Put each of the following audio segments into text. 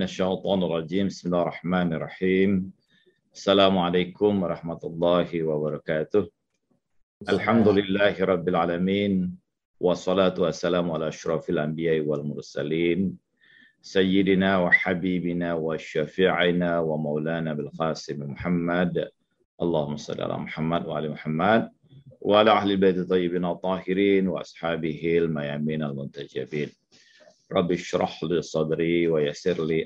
من الشيطان الرجيم بسم الله الرحمن الرحيم السلام عليكم ورحمة الله وبركاته الحمد لله رب العالمين والصلاة والسلام على أشرف الأنبياء والمرسلين سيدنا وحبيبنا وشفيعنا ومولانا بالقاسم محمد اللهم صل على محمد وعلى محمد وعلى أهل البيت الطيبين الطاهرين وأصحابه الميامين المنتجبين Rabbi syrah li wa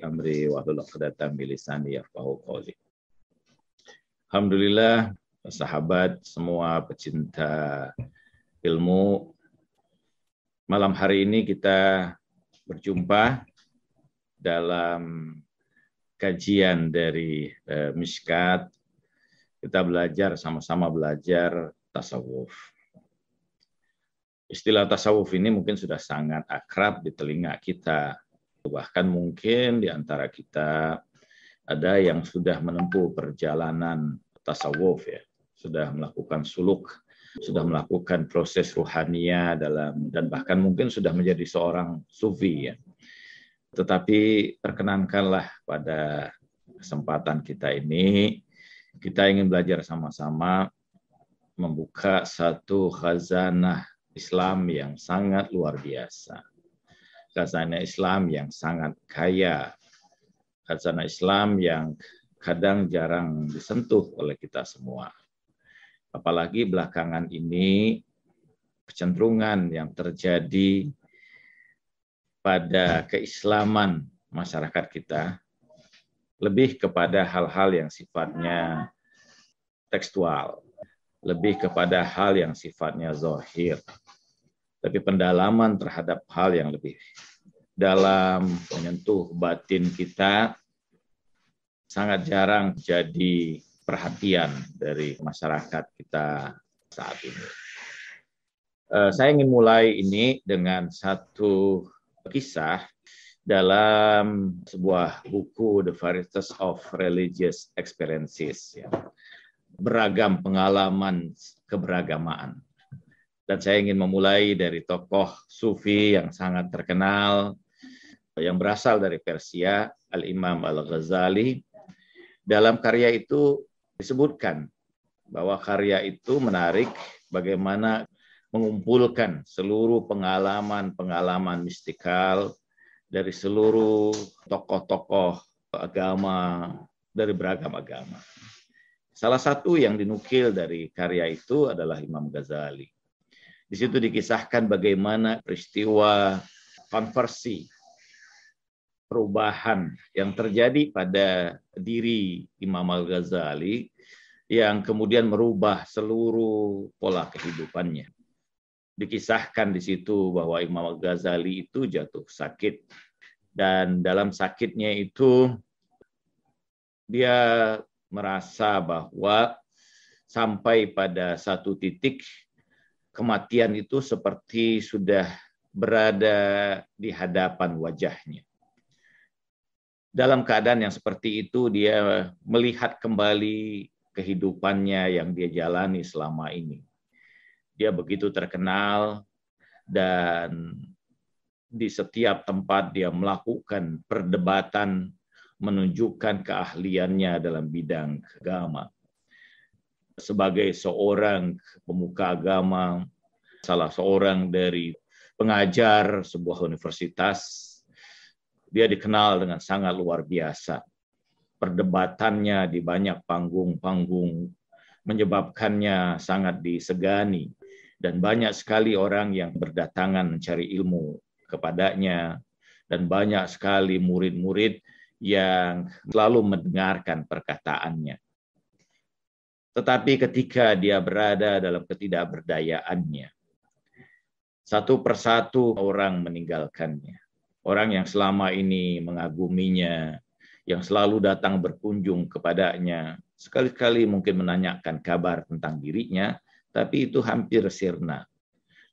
amri wa hlul Alhamdulillah sahabat semua pecinta ilmu malam hari ini kita berjumpa dalam kajian dari eh, Miskat kita belajar sama-sama belajar tasawuf Istilah tasawuf ini mungkin sudah sangat akrab di telinga kita. Bahkan mungkin di antara kita ada yang sudah menempuh perjalanan tasawuf ya, sudah melakukan suluk, sudah melakukan proses ruhania dalam dan bahkan mungkin sudah menjadi seorang sufi ya. Tetapi perkenankanlah pada kesempatan kita ini kita ingin belajar sama-sama membuka satu khazanah Islam yang sangat luar biasa. Khazanah Islam yang sangat kaya. Khazanah Islam yang kadang jarang disentuh oleh kita semua. Apalagi belakangan ini kecenderungan yang terjadi pada keislaman masyarakat kita lebih kepada hal-hal yang sifatnya tekstual, lebih kepada hal yang sifatnya zohir, tapi pendalaman terhadap hal yang lebih dalam menyentuh batin kita sangat jarang jadi perhatian dari masyarakat kita saat ini. Eh, saya ingin mulai ini dengan satu kisah dalam sebuah buku The Varieties of Religious Experiences, ya. beragam pengalaman keberagamaan. Dan saya ingin memulai dari tokoh sufi yang sangat terkenal, yang berasal dari Persia, Al-Imam Al-Ghazali. Dalam karya itu disebutkan bahwa karya itu menarik bagaimana mengumpulkan seluruh pengalaman-pengalaman mistikal dari seluruh tokoh-tokoh agama dari beragam agama. Salah satu yang dinukil dari karya itu adalah Imam Ghazali. Di situ dikisahkan bagaimana peristiwa konversi perubahan yang terjadi pada diri Imam Al-Ghazali yang kemudian merubah seluruh pola kehidupannya. Dikisahkan di situ bahwa Imam Al-Ghazali itu jatuh sakit dan dalam sakitnya itu dia merasa bahwa sampai pada satu titik kematian itu seperti sudah berada di hadapan wajahnya. Dalam keadaan yang seperti itu, dia melihat kembali kehidupannya yang dia jalani selama ini. Dia begitu terkenal, dan di setiap tempat dia melakukan perdebatan menunjukkan keahliannya dalam bidang agama sebagai seorang pemuka agama, salah seorang dari pengajar sebuah universitas, dia dikenal dengan sangat luar biasa. Perdebatannya di banyak panggung-panggung menyebabkannya sangat disegani dan banyak sekali orang yang berdatangan mencari ilmu kepadanya dan banyak sekali murid-murid yang selalu mendengarkan perkataannya tetapi ketika dia berada dalam ketidakberdayaannya, satu persatu orang meninggalkannya. Orang yang selama ini mengaguminya, yang selalu datang berkunjung kepadanya, sekali-kali mungkin menanyakan kabar tentang dirinya, tapi itu hampir sirna.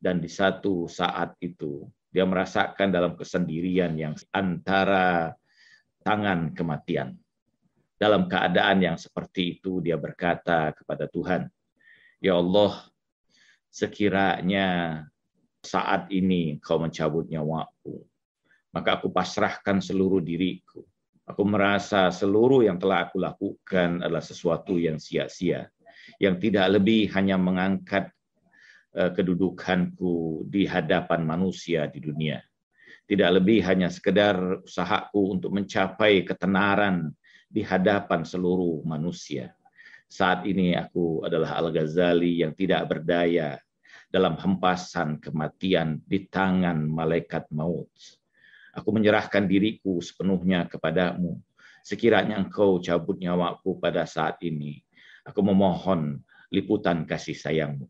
Dan di satu saat itu, dia merasakan dalam kesendirian yang antara tangan kematian. Dalam keadaan yang seperti itu dia berkata kepada Tuhan, "Ya Allah, sekiranya saat ini kau mencabut nyawaku, maka aku pasrahkan seluruh diriku. Aku merasa seluruh yang telah aku lakukan adalah sesuatu yang sia-sia, yang tidak lebih hanya mengangkat eh, kedudukanku di hadapan manusia di dunia. Tidak lebih hanya sekedar usahaku untuk mencapai ketenaran di hadapan seluruh manusia. Saat ini aku adalah Al-Ghazali yang tidak berdaya dalam hempasan kematian di tangan malaikat maut. Aku menyerahkan diriku sepenuhnya kepadamu. Sekiranya engkau cabut nyawaku pada saat ini, aku memohon liputan kasih sayangmu.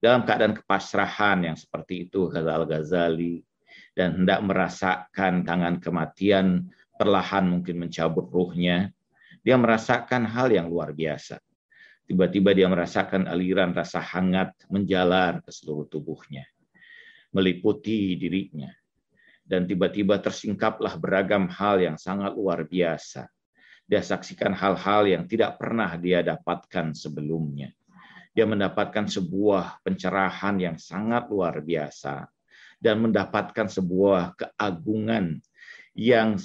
Dalam keadaan kepasrahan yang seperti itu, kata Al-Ghazali, dan hendak merasakan tangan kematian perlahan mungkin mencabut ruhnya. Dia merasakan hal yang luar biasa. Tiba-tiba dia merasakan aliran rasa hangat menjalar ke seluruh tubuhnya, meliputi dirinya. Dan tiba-tiba tersingkaplah beragam hal yang sangat luar biasa. Dia saksikan hal-hal yang tidak pernah dia dapatkan sebelumnya. Dia mendapatkan sebuah pencerahan yang sangat luar biasa dan mendapatkan sebuah keagungan yang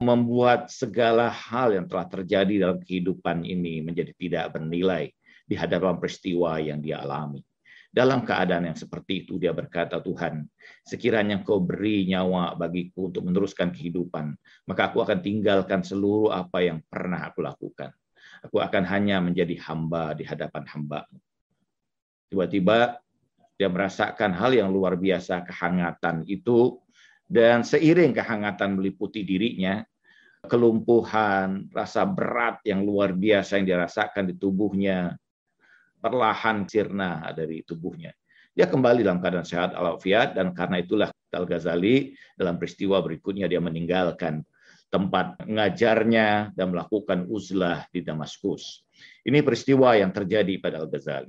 membuat segala hal yang telah terjadi dalam kehidupan ini menjadi tidak bernilai di hadapan peristiwa yang dia alami. Dalam keadaan yang seperti itu, dia berkata, Tuhan, sekiranya kau beri nyawa bagiku untuk meneruskan kehidupan, maka aku akan tinggalkan seluruh apa yang pernah aku lakukan. Aku akan hanya menjadi hamba di hadapan hamba. Tiba-tiba dia merasakan hal yang luar biasa, kehangatan itu dan seiring kehangatan meliputi dirinya, kelumpuhan, rasa berat yang luar biasa yang dirasakan di tubuhnya, perlahan sirna dari tubuhnya. Dia kembali dalam keadaan sehat alafiat dan karena itulah Al-Ghazali dalam peristiwa berikutnya dia meninggalkan tempat ngajarnya dan melakukan uzlah di Damaskus. Ini peristiwa yang terjadi pada Al-Ghazali.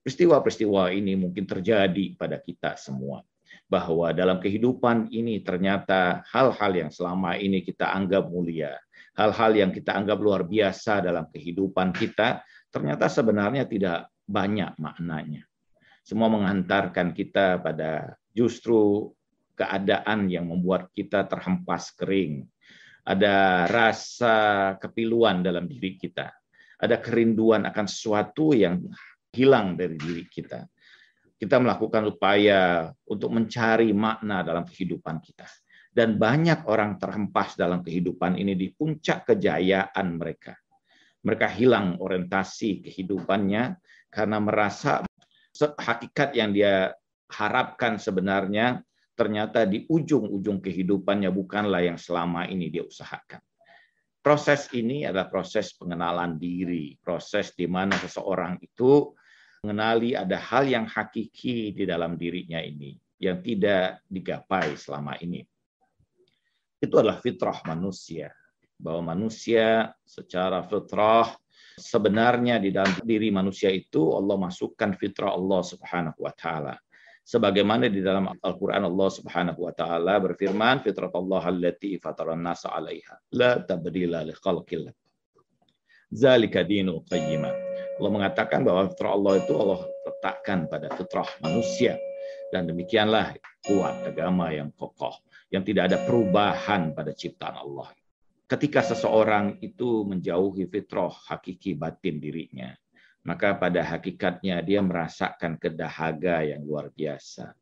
Peristiwa-peristiwa ini mungkin terjadi pada kita semua bahwa dalam kehidupan ini ternyata hal-hal yang selama ini kita anggap mulia, hal-hal yang kita anggap luar biasa dalam kehidupan kita, ternyata sebenarnya tidak banyak maknanya. Semua mengantarkan kita pada justru keadaan yang membuat kita terhempas kering. Ada rasa kepiluan dalam diri kita. Ada kerinduan akan sesuatu yang hilang dari diri kita kita melakukan upaya untuk mencari makna dalam kehidupan kita. Dan banyak orang terhempas dalam kehidupan ini di puncak kejayaan mereka. Mereka hilang orientasi kehidupannya karena merasa hakikat yang dia harapkan sebenarnya ternyata di ujung-ujung kehidupannya bukanlah yang selama ini dia usahakan. Proses ini adalah proses pengenalan diri, proses di mana seseorang itu mengenali ada hal yang hakiki di dalam dirinya ini yang tidak digapai selama ini. Itu adalah fitrah manusia, bahwa manusia secara fitrah sebenarnya di dalam diri manusia itu Allah masukkan fitrah Allah Subhanahu wa taala. Sebagaimana di dalam Al-Qur'an Allah Subhanahu wa taala berfirman fitrah Allah allati fataran 'alaiha la tabdila li Zalika dinul qayyimah. Allah mengatakan bahwa fitrah Allah itu Allah letakkan pada fitrah manusia. Dan demikianlah kuat agama yang kokoh, yang tidak ada perubahan pada ciptaan Allah. Ketika seseorang itu menjauhi fitrah hakiki batin dirinya, maka pada hakikatnya dia merasakan kedahaga yang luar biasa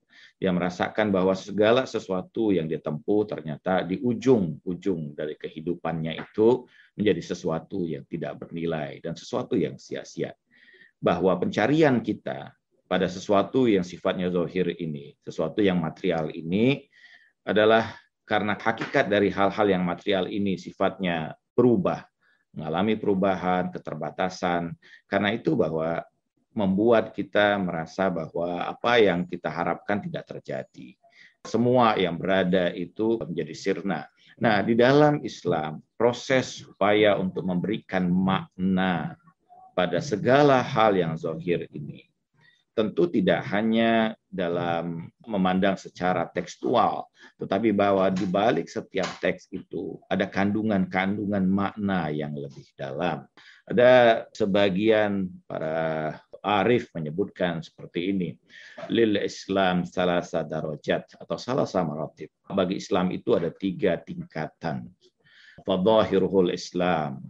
dia merasakan bahwa segala sesuatu yang dia tempuh ternyata di ujung-ujung dari kehidupannya itu menjadi sesuatu yang tidak bernilai dan sesuatu yang sia-sia. Bahwa pencarian kita pada sesuatu yang sifatnya zohir ini, sesuatu yang material ini adalah karena hakikat dari hal-hal yang material ini sifatnya berubah, mengalami perubahan, keterbatasan. Karena itu bahwa membuat kita merasa bahwa apa yang kita harapkan tidak terjadi. Semua yang berada itu menjadi sirna. Nah, di dalam Islam, proses upaya untuk memberikan makna pada segala hal yang zohir ini tentu tidak hanya dalam memandang secara tekstual, tetapi bahwa di balik setiap teks itu ada kandungan-kandungan makna yang lebih dalam. Ada sebagian para Arif menyebutkan seperti ini. Lil Islam salah darajat atau salah maratib. Bagi Islam itu ada tiga tingkatan. Fadahiruhul Islam,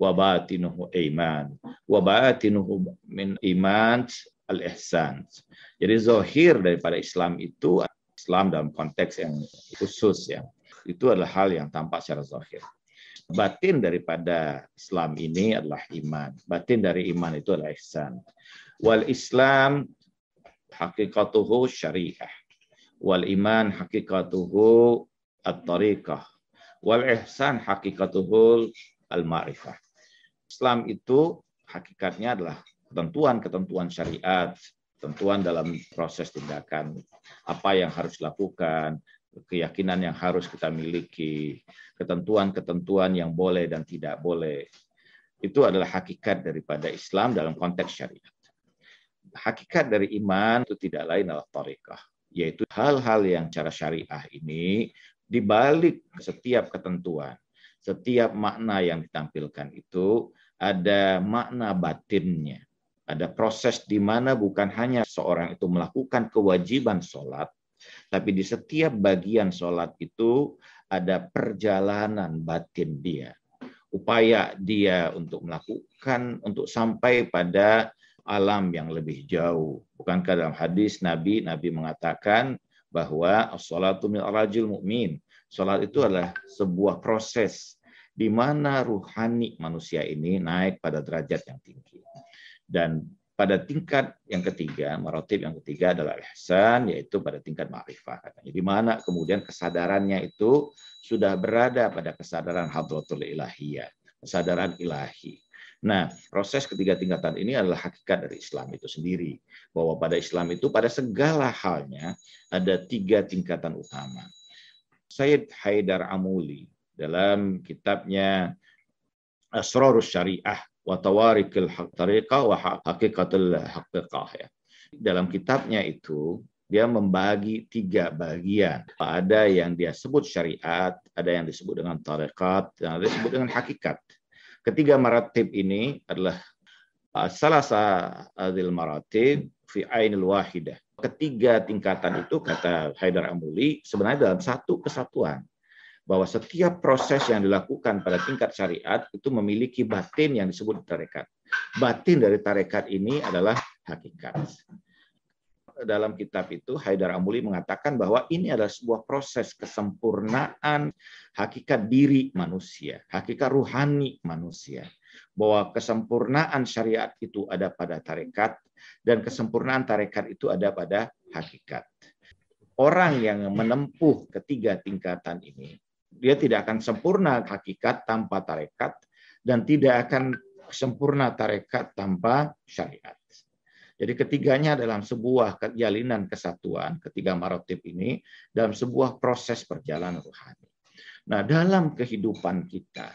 wabatinuhu iman, wabatinuhu min iman al-ihsan. Jadi zohir daripada Islam itu Islam dalam konteks yang khusus ya. Itu adalah hal yang tampak secara zohir batin daripada Islam ini adalah iman. Batin dari iman itu adalah ihsan. Wal Islam hakikatuhu syariah. Wal iman hakikatuhu at-tariqah. Wal ihsan hakikatuhu al-ma'rifah. Islam itu hakikatnya adalah ketentuan-ketentuan syariat, ketentuan dalam proses tindakan, apa yang harus dilakukan, keyakinan yang harus kita miliki, ketentuan-ketentuan yang boleh dan tidak boleh. Itu adalah hakikat daripada Islam dalam konteks syariat. Hakikat dari iman itu tidak lain adalah tariqah, yaitu hal-hal yang cara syariah ini dibalik setiap ketentuan, setiap makna yang ditampilkan itu ada makna batinnya. Ada proses di mana bukan hanya seorang itu melakukan kewajiban sholat, tapi di setiap bagian sholat itu ada perjalanan batin dia. Upaya dia untuk melakukan, untuk sampai pada alam yang lebih jauh. Bukankah dalam hadis Nabi, Nabi mengatakan bahwa sholatu min rajul mu'min. Sholat itu adalah sebuah proses di mana ruhani manusia ini naik pada derajat yang tinggi. Dan pada tingkat yang ketiga, marotib yang ketiga adalah ihsan, yaitu pada tingkat ma'rifah. Di mana kemudian kesadarannya itu sudah berada pada kesadaran hadratul ilahiyah, kesadaran ilahi. Nah, proses ketiga tingkatan ini adalah hakikat dari Islam itu sendiri. Bahwa pada Islam itu pada segala halnya ada tiga tingkatan utama. Sayyid Haidar Amuli dalam kitabnya Asrarus Syariah wa tawarikil tariqah wa hakikatul haqiqah ya. Dalam kitabnya itu dia membagi tiga bagian. Ada yang dia sebut syariat, ada yang disebut dengan tarekat, dan ada yang disebut dengan hakikat. Ketiga maratib ini adalah uh, salah satu maratib fi ainul wahidah. Ketiga tingkatan itu kata Haidar Amuli sebenarnya dalam satu kesatuan bahwa setiap proses yang dilakukan pada tingkat syariat itu memiliki batin yang disebut tarekat. Batin dari tarekat ini adalah hakikat. Dalam kitab itu Haidar Amuli mengatakan bahwa ini adalah sebuah proses kesempurnaan hakikat diri manusia, hakikat ruhani manusia bahwa kesempurnaan syariat itu ada pada tarekat dan kesempurnaan tarekat itu ada pada hakikat. Orang yang menempuh ketiga tingkatan ini dia tidak akan sempurna hakikat tanpa tarekat dan tidak akan sempurna tarekat tanpa syariat. Jadi ketiganya dalam sebuah jalinan kesatuan, ketiga marotip ini dalam sebuah proses perjalanan rohani. Nah, dalam kehidupan kita,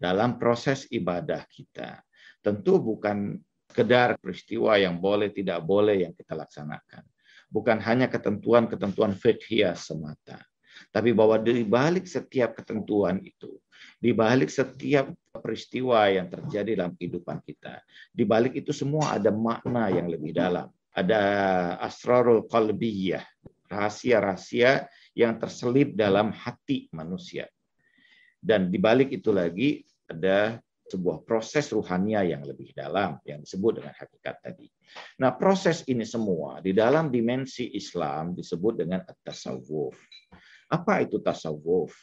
dalam proses ibadah kita, tentu bukan kedar peristiwa yang boleh tidak boleh yang kita laksanakan. Bukan hanya ketentuan-ketentuan fikhiyah semata. Tapi bahwa di balik setiap ketentuan itu, di balik setiap peristiwa yang terjadi dalam kehidupan kita, di balik itu semua ada makna yang lebih dalam. Ada asrarul qalbiyah, rahasia-rahasia yang terselip dalam hati manusia. Dan di balik itu lagi ada sebuah proses ruhania yang lebih dalam yang disebut dengan hakikat tadi. Nah, proses ini semua di dalam dimensi Islam disebut dengan at-tasawuf. Apa itu tasawuf?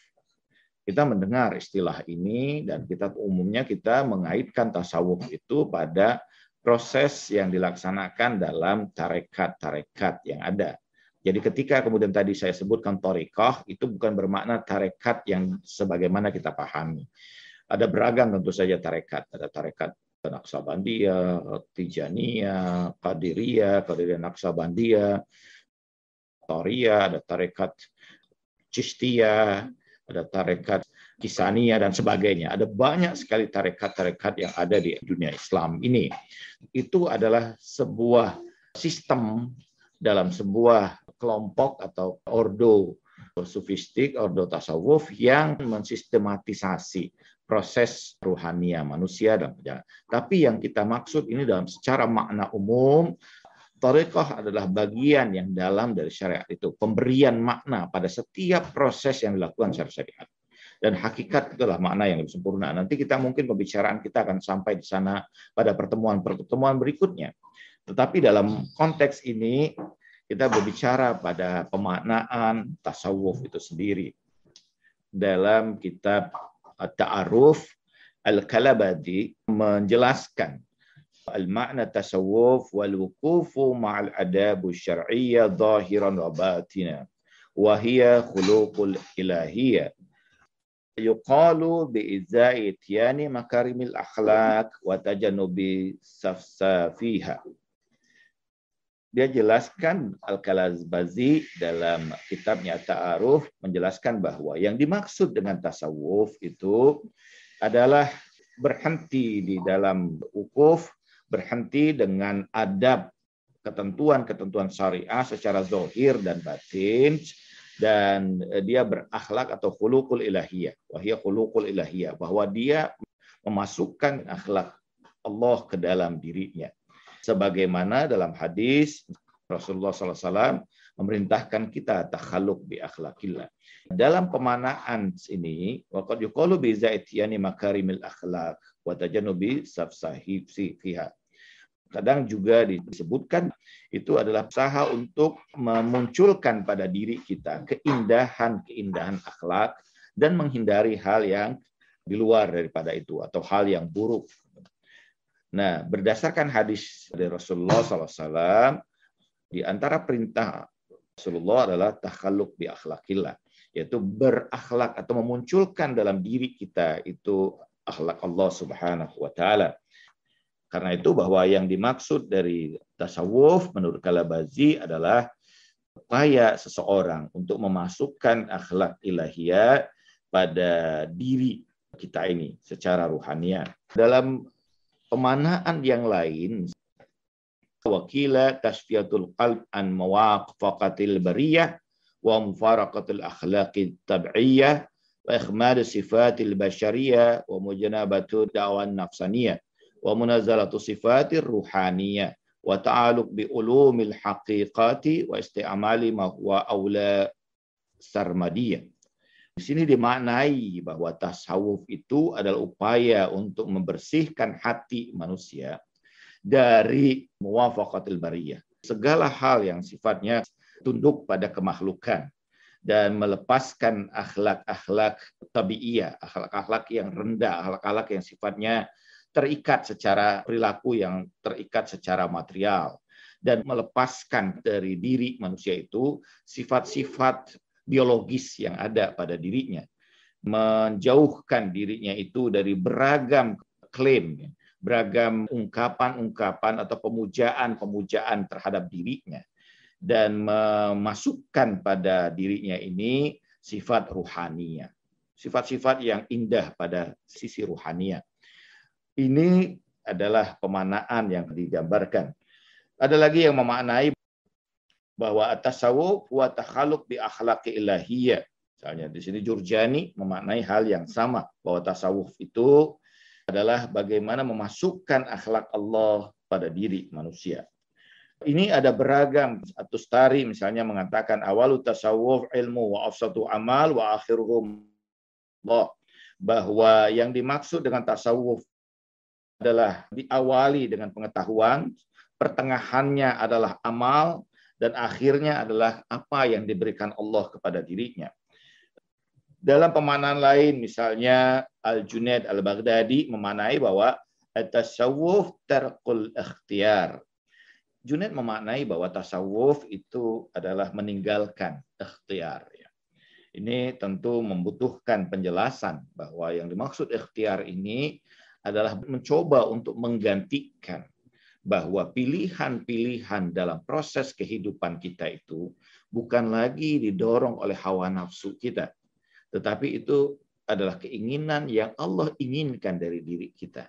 Kita mendengar istilah ini dan kita umumnya kita mengaitkan tasawuf itu pada proses yang dilaksanakan dalam tarekat-tarekat yang ada. Jadi ketika kemudian tadi saya sebutkan torikoh, itu bukan bermakna tarekat yang sebagaimana kita pahami. Ada beragam tentu saja tarekat. Ada tarekat Naksabandia, Tijania, Kadiria, Kadiria Naksabandia, Toria, ada tarekat Cistia, ada tarekat Kisania dan sebagainya. Ada banyak sekali tarekat-tarekat yang ada di dunia Islam ini. Itu adalah sebuah sistem dalam sebuah kelompok atau ordo sufistik, ordo tasawuf yang mensistematisasi proses ruhania manusia dan perjalanan. Tapi yang kita maksud ini dalam secara makna umum Tarekoh adalah bagian yang dalam dari syariat itu. Pemberian makna pada setiap proses yang dilakukan secara syariat. Dan hakikat itulah makna yang lebih sempurna. Nanti kita mungkin pembicaraan kita akan sampai di sana pada pertemuan-pertemuan berikutnya. Tetapi dalam konteks ini, kita berbicara pada pemaknaan tasawuf itu sendiri. Dalam kitab Ta'aruf, Al-Kalabadi menjelaskan Al-ma'na tasawuf wal-wukufu ma'al adabu syar'iyya zahiran wa batina. Wahia khuluqul ilahiyya. Yuqalu الأخلاق tiyani makarimil Dia jelaskan Al-Kalazbazi dalam kitabnya Ta'aruf menjelaskan bahwa yang dimaksud dengan tasawuf itu adalah berhenti di dalam ukuf berhenti dengan adab ketentuan-ketentuan syariah secara zohir dan batin dan eh, dia berakhlak atau khuluqul ilahiyah wahia khuluqul ilahiyah bahwa dia memasukkan akhlak Allah ke dalam dirinya sebagaimana dalam hadis Rasulullah Sallallahu Alaihi Wasallam memerintahkan kita takhaluk bi akhlakillah. Dalam pemanaan ini, waqad yuqalu bi zaitiyani makarimil akhlak wa tajanubi fiha Kadang juga disebutkan itu adalah usaha untuk memunculkan pada diri kita keindahan-keindahan akhlak dan menghindari hal yang di luar daripada itu atau hal yang buruk. Nah, berdasarkan hadis dari Rasulullah SAW, di antara perintah Rasulullah adalah takhaluk bi akhlakillah, yaitu berakhlak atau memunculkan dalam diri kita itu akhlak Allah Subhanahu wa taala. Karena itu bahwa yang dimaksud dari tasawuf menurut Kalabazi adalah upaya seseorang untuk memasukkan akhlak ilahiyah pada diri kita ini secara ruhania. Dalam pemanaan yang lain wakila tasfiyatul qalb an mawaqfaqatil bariyah wa mufaraqatil akhlaqi tab'iyyah wa ikhmad sifatil bashariyah wa mujanabatu da'wan nafsaniyah wa munazalatu sifatil ruhaniyah wa ta'aluk bi ulumil haqiqati wa isti'amali ma huwa aula sarmadiyah di sini dimaknai bahwa tasawuf itu adalah upaya untuk membersihkan hati manusia dari muwafaqatil bariyah. Segala hal yang sifatnya tunduk pada kemahlukan dan melepaskan akhlak-akhlak tabi'iyah, akhlak-akhlak yang rendah, akhlak-akhlak yang sifatnya terikat secara perilaku yang terikat secara material dan melepaskan dari diri manusia itu sifat-sifat biologis yang ada pada dirinya menjauhkan dirinya itu dari beragam klaim beragam ungkapan-ungkapan atau pemujaan-pemujaan terhadap dirinya dan memasukkan pada dirinya ini sifat ruhania, sifat-sifat yang indah pada sisi ruhania. Ini adalah pemanaan yang digambarkan. Ada lagi yang memaknai bahwa tasawuf wa takhaluk bi akhlaqi ilahiyah. Misalnya di sini Jurjani memaknai hal yang sama bahwa tasawuf itu adalah bagaimana memasukkan akhlak Allah pada diri manusia. Ini ada beragam atau stari misalnya mengatakan awalu tasawuf ilmu wa afsatu amal wa akhiruhum Allah. Bahwa yang dimaksud dengan tasawuf adalah diawali dengan pengetahuan, pertengahannya adalah amal, dan akhirnya adalah apa yang diberikan Allah kepada dirinya. Dalam pemanaan lain, misalnya Al-Junaid Al-Baghdadi memanai bahwa tasawuf terkul ikhtiar. Junaid memaknai bahwa tasawuf itu adalah meninggalkan ikhtiar. Ya. Ini tentu membutuhkan penjelasan bahwa yang dimaksud ikhtiar ini adalah mencoba untuk menggantikan bahwa pilihan-pilihan dalam proses kehidupan kita itu bukan lagi didorong oleh hawa nafsu kita, tetapi itu adalah keinginan yang Allah inginkan dari diri kita.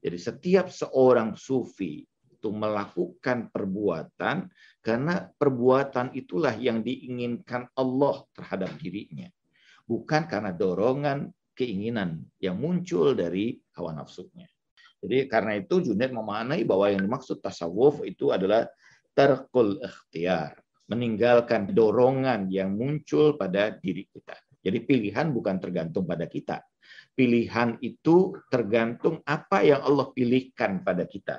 Jadi setiap seorang sufi itu melakukan perbuatan karena perbuatan itulah yang diinginkan Allah terhadap dirinya. Bukan karena dorongan keinginan yang muncul dari hawa nafsunya. Jadi karena itu Junaid memaknai bahwa yang dimaksud tasawuf itu adalah tarkul ikhtiar, meninggalkan dorongan yang muncul pada diri kita. Jadi pilihan bukan tergantung pada kita. Pilihan itu tergantung apa yang Allah pilihkan pada kita.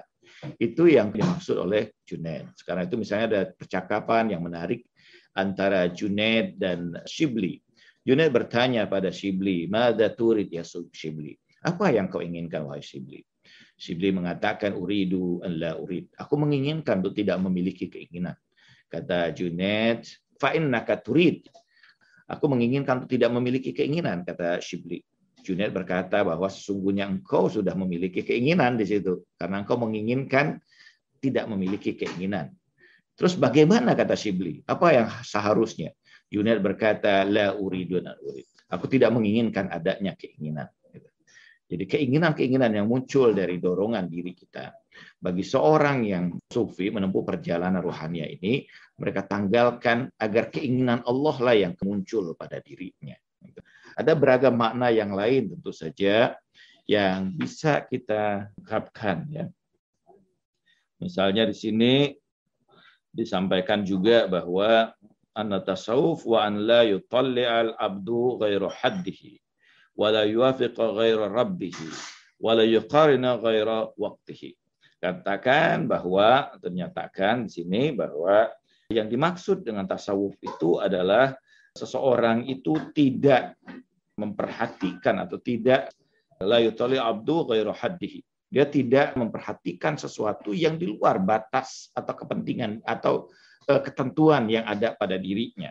Itu yang dimaksud oleh Junaid. Sekarang itu misalnya ada percakapan yang menarik antara Junaid dan Shibli. Junaid bertanya pada Shibli, "Mada turid ya Shibli?" Apa yang kau inginkan wahai Shibli? Shibli mengatakan, "Uridu an la urid." Aku menginginkan untuk tidak memiliki keinginan. Kata Junaid, Fa'inna katurid. Aku menginginkan untuk tidak memiliki keinginan, kata Shibli. Junaid berkata bahwa sesungguhnya engkau sudah memiliki keinginan di situ. Karena engkau menginginkan tidak memiliki keinginan. Terus bagaimana kata Shibli? Apa yang seharusnya? Junaid berkata, la uridun urid. Aku tidak menginginkan adanya keinginan. Jadi keinginan-keinginan yang muncul dari dorongan diri kita. Bagi seorang yang sufi menempuh perjalanan rohania ini, mereka tanggalkan agar keinginan Allah lah yang muncul pada dirinya. Ada beragam makna yang lain tentu saja yang bisa kita ungkapkan ya. Misalnya di sini disampaikan juga bahwa an wa an la yutalli al abdu ghairu haddihi wala yuwafiqa ghaira rabbihi wala yuqarina ghaira waqtihi. Katakan bahwa atau di sini bahwa yang dimaksud dengan tasawuf itu adalah seseorang itu tidak memperhatikan atau tidak la yutali abdu ghairu haddihi. Dia tidak memperhatikan sesuatu yang di luar batas atau kepentingan atau eh, ketentuan yang ada pada dirinya.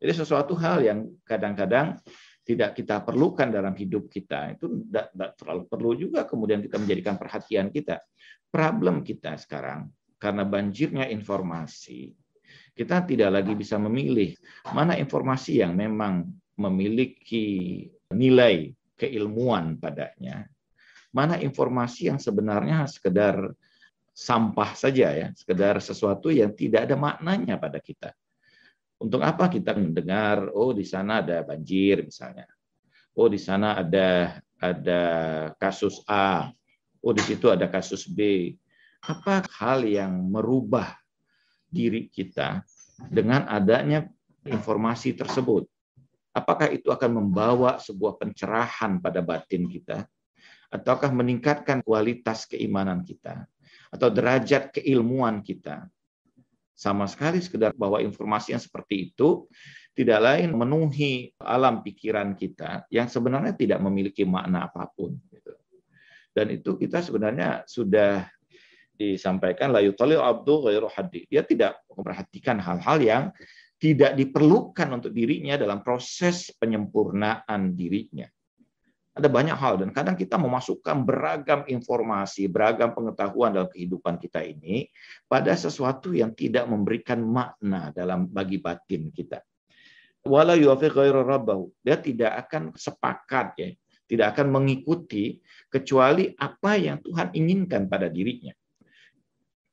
Jadi sesuatu hal yang kadang-kadang tidak kita perlukan dalam hidup kita itu tidak terlalu perlu juga kemudian kita menjadikan perhatian kita. Problem kita sekarang karena banjirnya informasi, kita tidak lagi bisa memilih mana informasi yang memang memiliki nilai keilmuan padanya, mana informasi yang sebenarnya sekedar sampah saja ya, sekedar sesuatu yang tidak ada maknanya pada kita. Untuk apa kita mendengar, oh di sana ada banjir misalnya, oh di sana ada ada kasus A, oh di situ ada kasus B. Apa hal yang merubah diri kita dengan adanya informasi tersebut? Apakah itu akan membawa sebuah pencerahan pada batin kita? Ataukah meningkatkan kualitas keimanan kita? Atau derajat keilmuan kita? sama sekali sekedar bahwa informasi yang seperti itu tidak lain memenuhi alam pikiran kita yang sebenarnya tidak memiliki makna apapun. Gitu. Dan itu kita sebenarnya sudah disampaikan la yutalil abdu ghairu haddi. Dia tidak memperhatikan hal-hal yang tidak diperlukan untuk dirinya dalam proses penyempurnaan dirinya. Ada banyak hal dan kadang kita memasukkan beragam informasi, beragam pengetahuan dalam kehidupan kita ini pada sesuatu yang tidak memberikan makna dalam bagi batin kita. Wala rabbahu. Dia tidak akan sepakat ya, tidak akan mengikuti kecuali apa yang Tuhan inginkan pada dirinya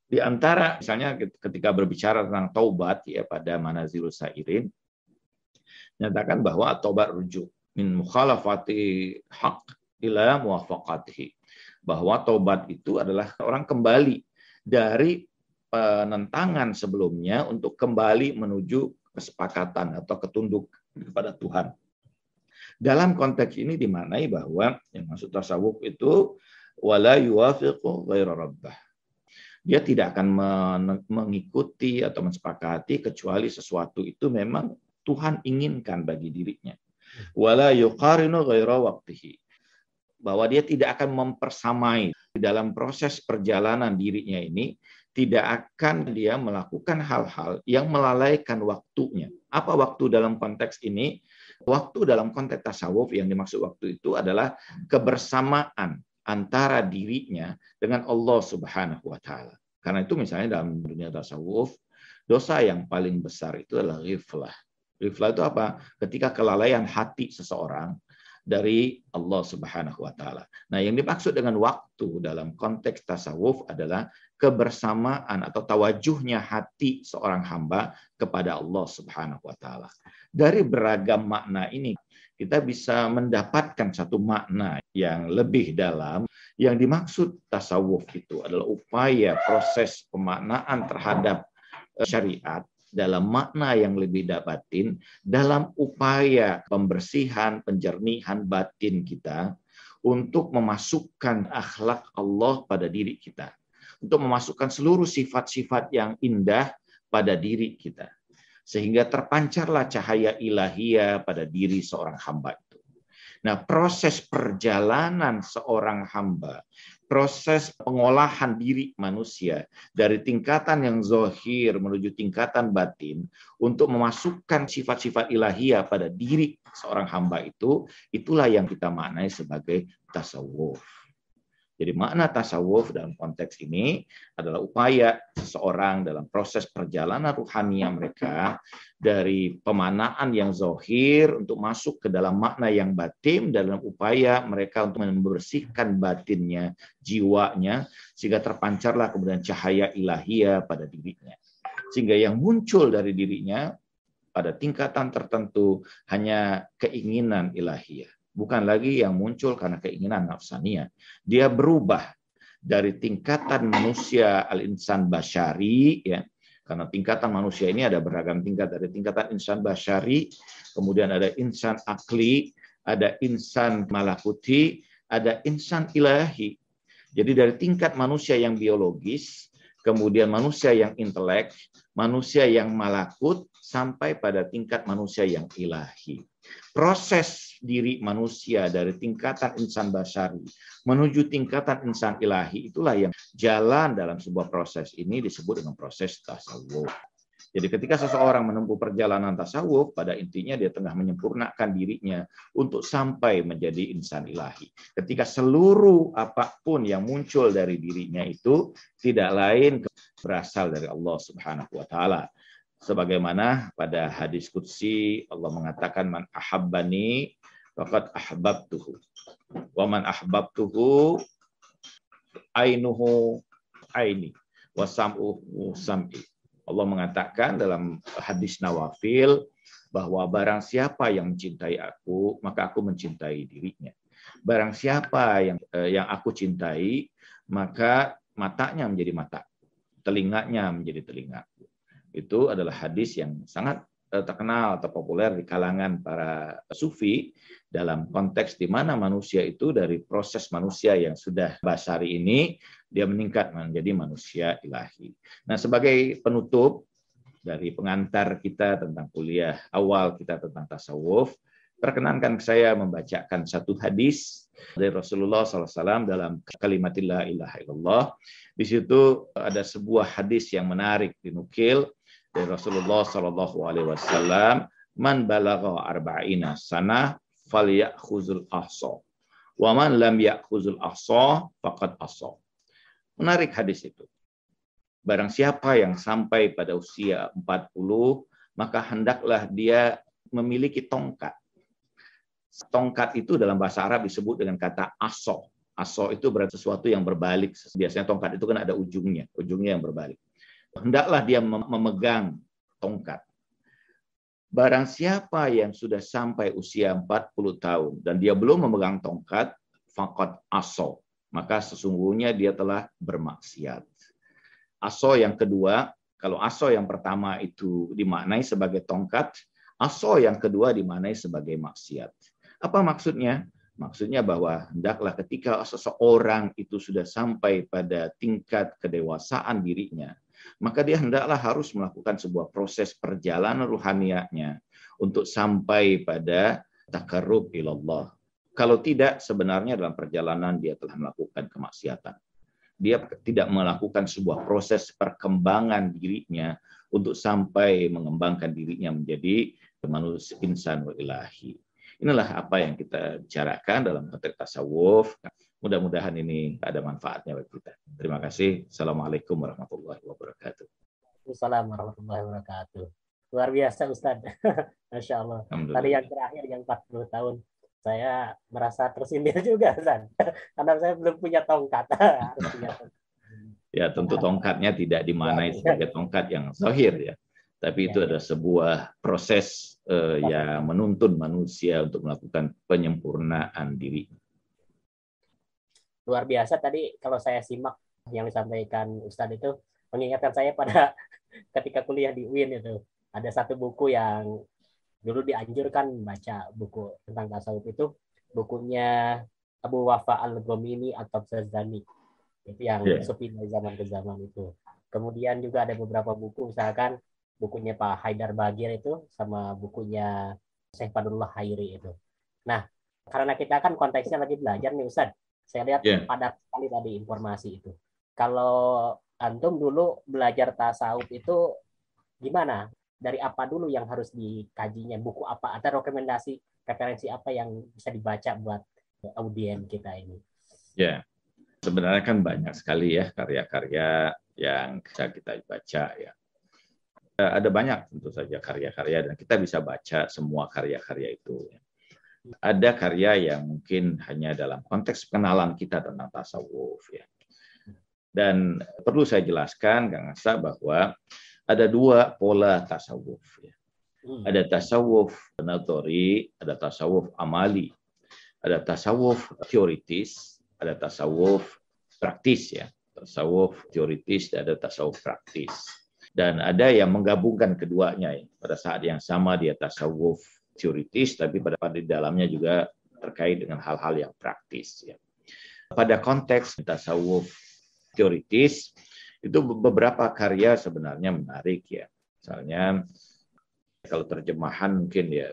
di antara misalnya ketika berbicara tentang taubat ya pada Manazirus Sairin nyatakan bahwa taubat rujuk min mukhalafati hak ila muwafaqatihi. Bahwa taubat itu adalah orang kembali dari penentangan sebelumnya untuk kembali menuju kesepakatan atau ketunduk kepada Tuhan. Dalam konteks ini dimaknai bahwa yang maksud tasawuf itu wala yuwafiqu ghairu rabbah. Dia tidak akan mengikuti atau mensepakati kecuali sesuatu itu memang Tuhan inginkan bagi dirinya wala yuqarinu ghaira waqtihi bahwa dia tidak akan mempersamai dalam proses perjalanan dirinya ini tidak akan dia melakukan hal-hal yang melalaikan waktunya. Apa waktu dalam konteks ini? Waktu dalam konteks tasawuf yang dimaksud waktu itu adalah kebersamaan antara dirinya dengan Allah Subhanahu wa taala. Karena itu misalnya dalam dunia tasawuf, dosa yang paling besar itu adalah ghiflah, Riflah itu apa? Ketika kelalaian hati seseorang dari Allah Subhanahu wa taala. Nah, yang dimaksud dengan waktu dalam konteks tasawuf adalah kebersamaan atau tawajuhnya hati seorang hamba kepada Allah Subhanahu wa taala. Dari beragam makna ini kita bisa mendapatkan satu makna yang lebih dalam yang dimaksud tasawuf itu adalah upaya proses pemaknaan terhadap eh, syariat dalam makna yang lebih dapatin, dalam upaya pembersihan, penjernihan batin kita untuk memasukkan akhlak Allah pada diri kita, untuk memasukkan seluruh sifat-sifat yang indah pada diri kita, sehingga terpancarlah cahaya ilahiyah pada diri seorang hamba itu. Nah, proses perjalanan seorang hamba proses pengolahan diri manusia dari tingkatan yang zohir menuju tingkatan batin untuk memasukkan sifat-sifat ilahiyah pada diri seorang hamba itu, itulah yang kita maknai sebagai tasawuf. Jadi makna tasawuf dalam konteks ini adalah upaya seseorang dalam proses perjalanan ruhania mereka dari pemanaan yang zohir untuk masuk ke dalam makna yang batin dalam upaya mereka untuk membersihkan batinnya, jiwanya sehingga terpancarlah kemudian cahaya ilahiyah pada dirinya. Sehingga yang muncul dari dirinya pada tingkatan tertentu hanya keinginan ilahiyah bukan lagi yang muncul karena keinginan nafsania. Dia berubah dari tingkatan manusia al-insan basyari ya. Karena tingkatan manusia ini ada beragam tingkat dari tingkatan insan basyari, kemudian ada insan akli, ada insan malakuti, ada insan ilahi. Jadi dari tingkat manusia yang biologis, kemudian manusia yang intelek, manusia yang malakut sampai pada tingkat manusia yang ilahi. Proses diri manusia dari tingkatan insan basari menuju tingkatan insan ilahi itulah yang jalan dalam sebuah proses ini disebut dengan proses tasawuf. Jadi ketika seseorang menempuh perjalanan tasawuf, pada intinya dia tengah menyempurnakan dirinya untuk sampai menjadi insan ilahi. Ketika seluruh apapun yang muncul dari dirinya itu tidak lain berasal dari Allah Subhanahu wa taala sebagaimana pada hadis kutsi Allah mengatakan man ahabbani faqad ahbabtuhu wa man ahbabtuhu ainuhu aini wa sam'uhu sam'i Allah mengatakan dalam hadis nawafil bahwa barang siapa yang mencintai aku maka aku mencintai dirinya barang siapa yang eh, yang aku cintai maka matanya menjadi mata telinganya menjadi telinga itu adalah hadis yang sangat eh, terkenal atau populer di kalangan para sufi dalam konteks di mana manusia itu dari proses manusia yang sudah basari ini dia meningkat menjadi manusia ilahi. Nah, sebagai penutup dari pengantar kita tentang kuliah awal kita tentang tasawuf, perkenankan saya membacakan satu hadis dari Rasulullah SAW dalam kalimat ilaha illallah. Di situ ada sebuah hadis yang menarik dinukil dari Rasulullah Shallallahu Alaihi Wasallam man balagha arba'ina sana fal yakhuzul ahsa wa man lam yakhuzul ahsa faqad ahsa menarik hadis itu barang siapa yang sampai pada usia 40 maka hendaklah dia memiliki tongkat tongkat itu dalam bahasa Arab disebut dengan kata aso aso itu berarti sesuatu yang berbalik biasanya tongkat itu kan ada ujungnya ujungnya yang berbalik hendaklah dia memegang tongkat. Barang siapa yang sudah sampai usia 40 tahun dan dia belum memegang tongkat, fakot aso, maka sesungguhnya dia telah bermaksiat. Aso yang kedua, kalau aso yang pertama itu dimaknai sebagai tongkat, aso yang kedua dimaknai sebagai maksiat. Apa maksudnya? Maksudnya bahwa hendaklah ketika seseorang itu sudah sampai pada tingkat kedewasaan dirinya, maka dia hendaklah harus melakukan sebuah proses perjalanan ruhaniaknya untuk sampai pada takarub ilallah. Kalau tidak, sebenarnya dalam perjalanan dia telah melakukan kemaksiatan. Dia tidak melakukan sebuah proses perkembangan dirinya untuk sampai mengembangkan dirinya menjadi manusia insan ilahi. Inilah apa yang kita bicarakan dalam konteks tasawuf. Mudah-mudahan ini ada manfaatnya bagi kita. Terima kasih. Assalamualaikum warahmatullahi wabarakatuh. Assalamualaikum warahmatullahi wabarakatuh. Luar biasa Ustaz. Masya Allah. Tadi yang terakhir yang 40 tahun. Saya merasa tersindir juga Ustaz. Karena saya belum punya tongkat. Ya tentu tongkatnya tidak dimanai iya. sebagai tongkat yang sohir ya, tapi itu iya, iya. ada sebuah proses uh, yang menuntun manusia untuk melakukan penyempurnaan diri luar biasa tadi kalau saya simak yang disampaikan Ustadz itu mengingatkan saya pada ketika kuliah di UIN itu ada satu buku yang dulu dianjurkan baca buku tentang tasawuf itu bukunya Abu Wafa al Gomini atau Ghazali itu yang yeah. sepi dari zaman ke zaman itu kemudian juga ada beberapa buku misalkan bukunya Pak Haidar Bagir itu sama bukunya Syekh Padullah Hayri itu nah karena kita kan konteksnya lagi belajar nih Ustadz saya lihat yeah. padat sekali tadi informasi itu. Kalau antum dulu belajar tasawuf itu gimana? Dari apa dulu yang harus dikajinya? Buku apa? atau rekomendasi referensi apa yang bisa dibaca buat audiens kita ini? Ya, yeah. sebenarnya kan banyak sekali ya karya-karya yang bisa kita baca ya eh, ada banyak tentu saja karya-karya dan kita bisa baca semua karya-karya itu. Ya. Ada karya yang mungkin hanya dalam konteks pengenalan kita tentang tasawuf ya. Dan perlu saya jelaskan Kang Asa bahwa ada dua pola tasawuf ya. Hmm. Ada tasawuf natori, ada tasawuf amali, ada tasawuf teoritis, ada tasawuf praktis ya. Tasawuf teoritis dan ada tasawuf praktis dan ada yang menggabungkan keduanya ya. pada saat yang sama dia tasawuf teoritis, tapi pada di dalamnya juga terkait dengan hal-hal yang praktis. Ya. Pada konteks tasawuf teoritis, itu beberapa karya sebenarnya menarik ya. Misalnya kalau terjemahan mungkin ya.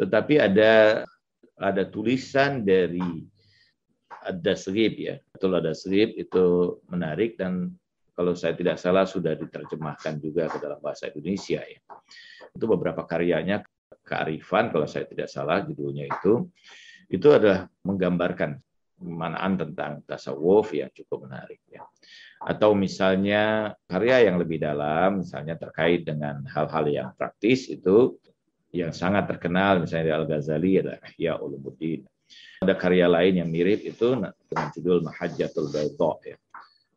Tetapi ada ada tulisan dari ada serib ya. Betul ada serib itu menarik dan kalau saya tidak salah sudah diterjemahkan juga ke dalam bahasa Indonesia ya. Itu beberapa karyanya kearifan kalau saya tidak salah judulnya itu itu adalah menggambarkan pemanaan tentang tasawuf yang cukup menarik ya. Atau misalnya karya yang lebih dalam misalnya terkait dengan hal-hal yang praktis itu yang sangat terkenal misalnya di Al-Ghazali adalah Ihya Ulumuddin. Ada karya lain yang mirip itu nah, dengan judul Mahajjatul Baito ya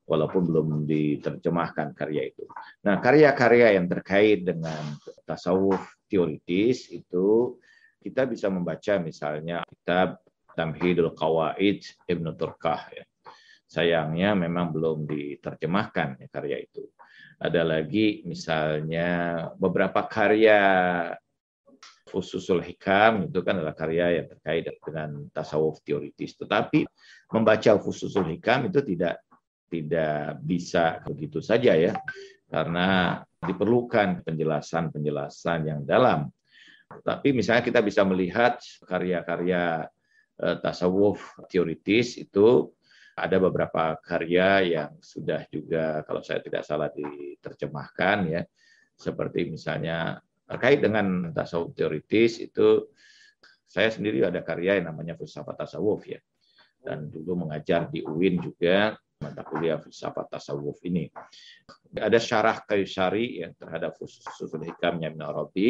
walaupun belum diterjemahkan karya itu. Nah, karya-karya yang terkait dengan tasawuf teoritis itu kita bisa membaca misalnya kitab Tamhidul Qawaid Ibnu Turkah ya. Sayangnya memang belum diterjemahkan ya, karya itu. Ada lagi misalnya beberapa karya Fususul Hikam itu kan adalah karya yang terkait dengan tasawuf teoritis. Tetapi membaca Fususul Hikam itu tidak tidak bisa begitu saja ya, karena diperlukan penjelasan-penjelasan yang dalam. Tapi misalnya kita bisa melihat karya-karya eh, tasawuf teoritis itu ada beberapa karya yang sudah juga kalau saya tidak salah diterjemahkan ya seperti misalnya terkait dengan tasawuf teoritis itu saya sendiri ada karya yang namanya filsafat tasawuf ya dan dulu mengajar di UIN juga mata kuliah filsafat tasawuf ini. Ada syarah kayu syari yang terhadap khusus susul Hikamnya Yamin Arabi,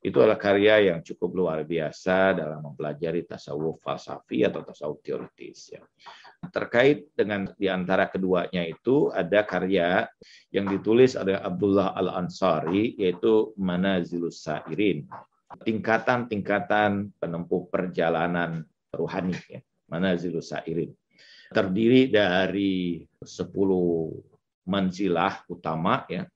itu adalah karya yang cukup luar biasa dalam mempelajari tasawuf falsafi atau tasawuf teoritis. Ya. Terkait dengan di antara keduanya itu ada karya yang ditulis oleh Abdullah Al-Ansari, yaitu Manazilus Sa'irin, tingkatan-tingkatan penempuh perjalanan rohani, ya. Manazilus Sa'irin terdiri dari 10 mansilah utama ya,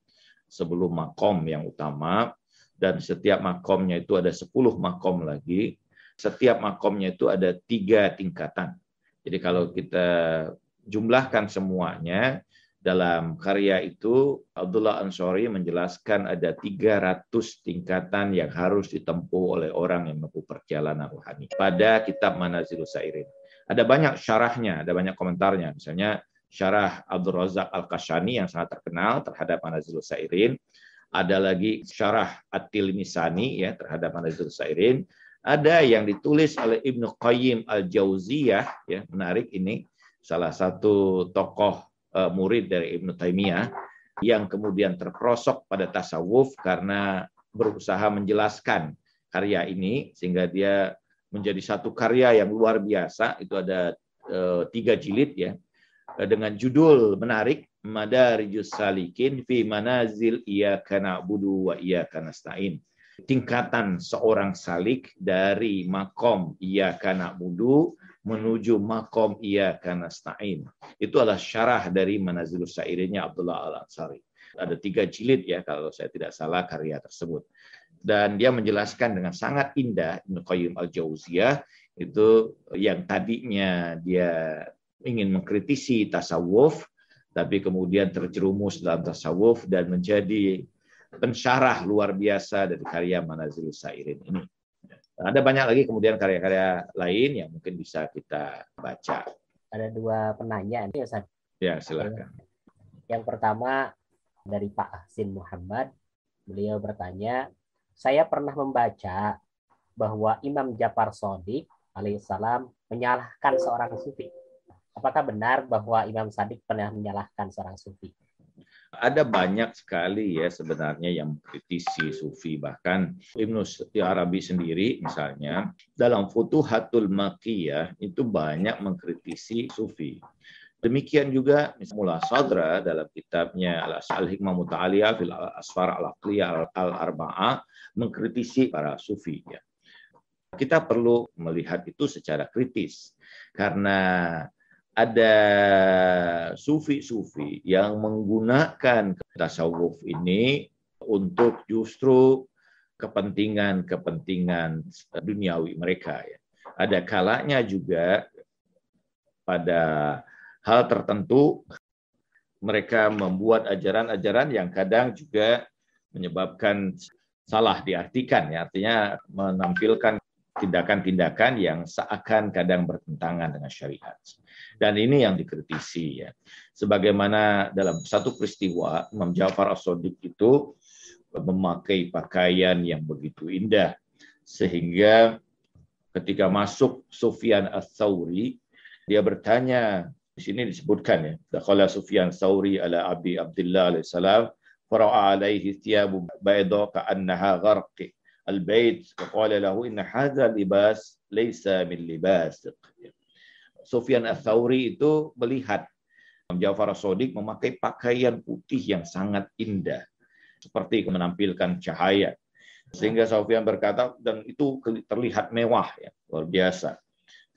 sebelum makom yang utama dan setiap makomnya itu ada 10 makom lagi. Setiap makomnya itu ada tiga tingkatan. Jadi kalau kita jumlahkan semuanya dalam karya itu Abdullah Ansori menjelaskan ada 300 tingkatan yang harus ditempuh oleh orang yang menempuh perjalanan rohani pada kitab Manazilus Sairin. Ada banyak syarahnya, ada banyak komentarnya. Misalnya syarah Abdul Razak Al-Kashani yang sangat terkenal terhadap Manazil Sairin. Ada lagi syarah at Misani ya terhadap Manazil Sairin. Ada yang ditulis oleh Ibnu Qayyim Al-Jauziyah ya, menarik ini salah satu tokoh uh, murid dari Ibnu Taimiyah yang kemudian terperosok pada tasawuf karena berusaha menjelaskan karya ini sehingga dia menjadi satu karya yang luar biasa. Itu ada e, tiga jilid ya eh, dengan judul menarik Madarijus Salikin fi Manazil kana budu wa kana stain Tingkatan seorang salik dari makom ia kana budu menuju makom ia kana stain Itu adalah syarah dari Manazilus sairinya Abdullah Al-Ansari. Ada tiga jilid ya kalau saya tidak salah karya tersebut dan dia menjelaskan dengan sangat indah Nukoyum al-Jauziyah itu yang tadinya dia ingin mengkritisi tasawuf tapi kemudian terjerumus dalam tasawuf dan menjadi pensyarah luar biasa dari karya Manazil Sairin ini. Ada banyak lagi kemudian karya-karya lain yang mungkin bisa kita baca. Ada dua penanyaan ya Ustaz. Ya, silakan. Yang pertama dari Pak Ahsin Muhammad. Beliau bertanya, saya pernah membaca bahwa Imam Jafar Sodik alaihissalam menyalahkan seorang sufi. Apakah benar bahwa Imam Sadik pernah menyalahkan seorang sufi? Ada banyak sekali ya sebenarnya yang kritisi sufi bahkan Ibnu Arabi sendiri misalnya dalam Futuhatul Makiyah itu banyak mengkritisi sufi. Demikian juga Mula Sadra dalam kitabnya Al-Hikmah Muta'aliyah fil Asfar Al-Aqliyah al arba'a mengkritisi para sufi. Ya. Kita perlu melihat itu secara kritis. Karena ada sufi-sufi yang menggunakan tasawuf ini untuk justru kepentingan-kepentingan duniawi mereka. Ya. Ada kalanya juga pada hal tertentu mereka membuat ajaran-ajaran yang kadang juga menyebabkan salah diartikan ya artinya menampilkan tindakan-tindakan yang seakan kadang bertentangan dengan syariat. Dan ini yang dikritisi ya. Sebagaimana dalam satu peristiwa Imam Ja'far as itu memakai pakaian yang begitu indah sehingga ketika masuk Sufyan ats dia bertanya di sini disebutkan ya dakhala Sufyan Sauri ala Abi Abdullah alaihi salam fara'a alaihi thiyabu bayda ka'annaha gharq al-bait qala lahu inna hadha libas laysa min libasiq Sufyan Ats-Tsauri itu melihat Ja'far Sodik memakai pakaian putih yang sangat indah seperti menampilkan cahaya sehingga Sufyan berkata dan itu terlihat mewah ya luar biasa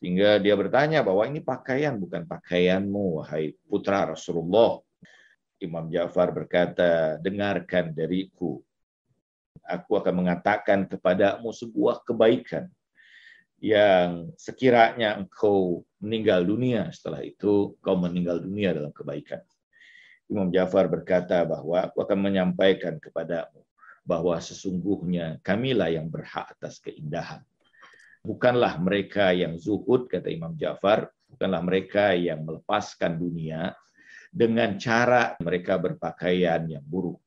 sehingga dia bertanya bahwa ini pakaian bukan pakaianmu, wahai putra Rasulullah. Imam Ja'far berkata, dengarkan dariku. Aku akan mengatakan kepadamu sebuah kebaikan yang sekiranya engkau meninggal dunia setelah itu kau meninggal dunia dalam kebaikan. Imam Ja'far berkata bahwa aku akan menyampaikan kepadamu bahwa sesungguhnya kamilah yang berhak atas keindahan bukanlah mereka yang zuhud kata Imam Ja'far, bukanlah mereka yang melepaskan dunia dengan cara mereka berpakaian yang buruk.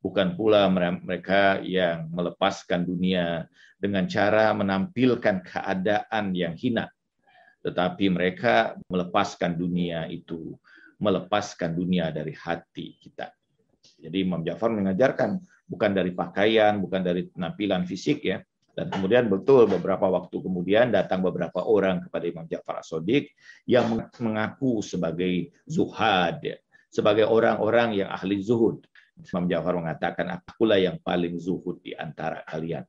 Bukan pula mereka yang melepaskan dunia dengan cara menampilkan keadaan yang hina. Tetapi mereka melepaskan dunia itu, melepaskan dunia dari hati kita. Jadi Imam Ja'far mengajarkan bukan dari pakaian, bukan dari penampilan fisik ya, dan kemudian betul beberapa waktu kemudian datang beberapa orang kepada Imam Ja'far as yang mengaku sebagai zuhad, ya. sebagai orang-orang yang ahli zuhud. Imam Ja'far mengatakan, akulah yang paling zuhud di antara kalian.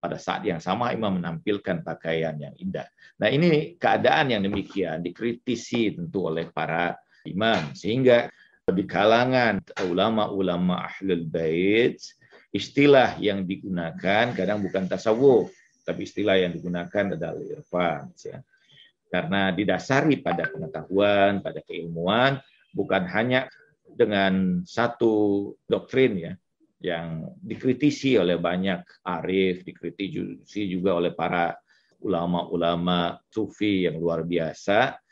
Pada saat yang sama Imam menampilkan pakaian yang indah. Nah ini keadaan yang demikian dikritisi tentu oleh para imam. Sehingga di kalangan ulama-ulama ahlul bait, istilah yang digunakan kadang bukan tasawuf, tapi istilah yang digunakan adalah irfan. Ya. Karena didasari pada pengetahuan, pada keilmuan, bukan hanya dengan satu doktrin ya, yang dikritisi oleh banyak arif, dikritisi juga oleh para ulama-ulama sufi yang luar biasa,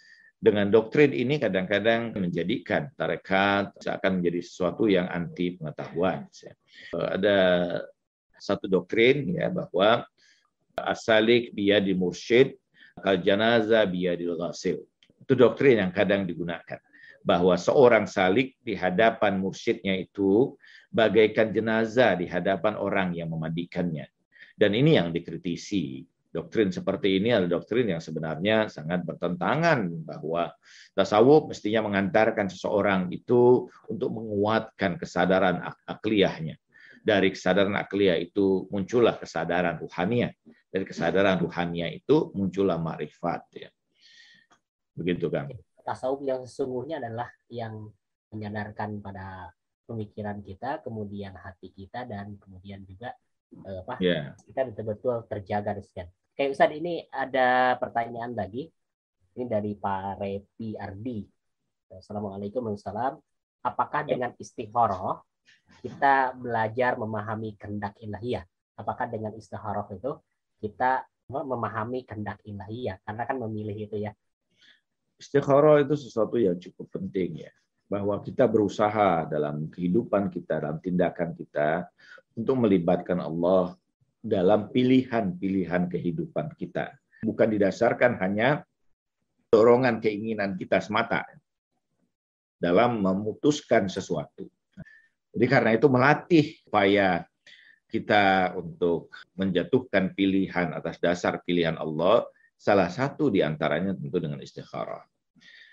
dengan doktrin ini kadang-kadang menjadikan tarekat seakan menjadi sesuatu yang anti pengetahuan. Ya. Eh, ada satu doktrin ya bahwa eh, asalik di mursyid kal janaza di ghasil. Itu doktrin yang kadang digunakan bahwa seorang salik di hadapan mursyidnya itu bagaikan jenazah di hadapan orang yang memandikannya. Dan ini yang dikritisi doktrin seperti ini adalah doktrin yang sebenarnya sangat bertentangan bahwa tasawuf mestinya mengantarkan seseorang itu untuk menguatkan kesadaran ak akliyahnya. Dari kesadaran akliyah itu muncullah kesadaran ruhania. Dari kesadaran ruhania itu muncullah makrifat ya. Begitu kan? Tasawuf yang sesungguhnya adalah yang menyadarkan pada pemikiran kita, kemudian hati kita dan kemudian juga eh, apa? Yeah. Kita betul-betul terjaga dan Eh Ustaz ini ada pertanyaan lagi. Ini dari Pak Repi Ardi. Assalamualaikum warahmatullahi Apakah dengan istihoroh kita belajar memahami kehendak ilahiyah? Apakah dengan istihoroh itu kita memahami kehendak ilahiyah? Karena kan memilih itu ya. Istihoroh itu sesuatu yang cukup penting ya. Bahwa kita berusaha dalam kehidupan kita, dalam tindakan kita, untuk melibatkan Allah dalam pilihan-pilihan kehidupan kita. Bukan didasarkan hanya dorongan keinginan kita semata dalam memutuskan sesuatu. Jadi karena itu melatih upaya kita untuk menjatuhkan pilihan atas dasar pilihan Allah, salah satu diantaranya tentu dengan istikharah.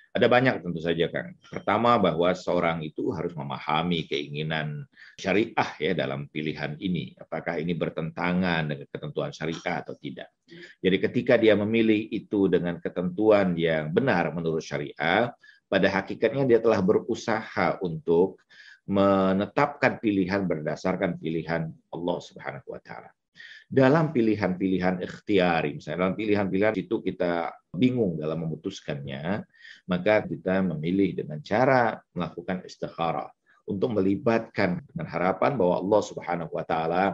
Ada banyak tentu saja kan. Pertama bahwa seorang itu harus memahami keinginan syariah ya dalam pilihan ini. Apakah ini bertentangan dengan ketentuan syariah atau tidak. Jadi ketika dia memilih itu dengan ketentuan yang benar menurut syariah, pada hakikatnya dia telah berusaha untuk menetapkan pilihan berdasarkan pilihan Allah Subhanahu wa taala dalam pilihan-pilihan ikhtiari, misalnya dalam pilihan-pilihan itu kita bingung dalam memutuskannya, maka kita memilih dengan cara melakukan istikharah untuk melibatkan dengan harapan bahwa Allah Subhanahu wa taala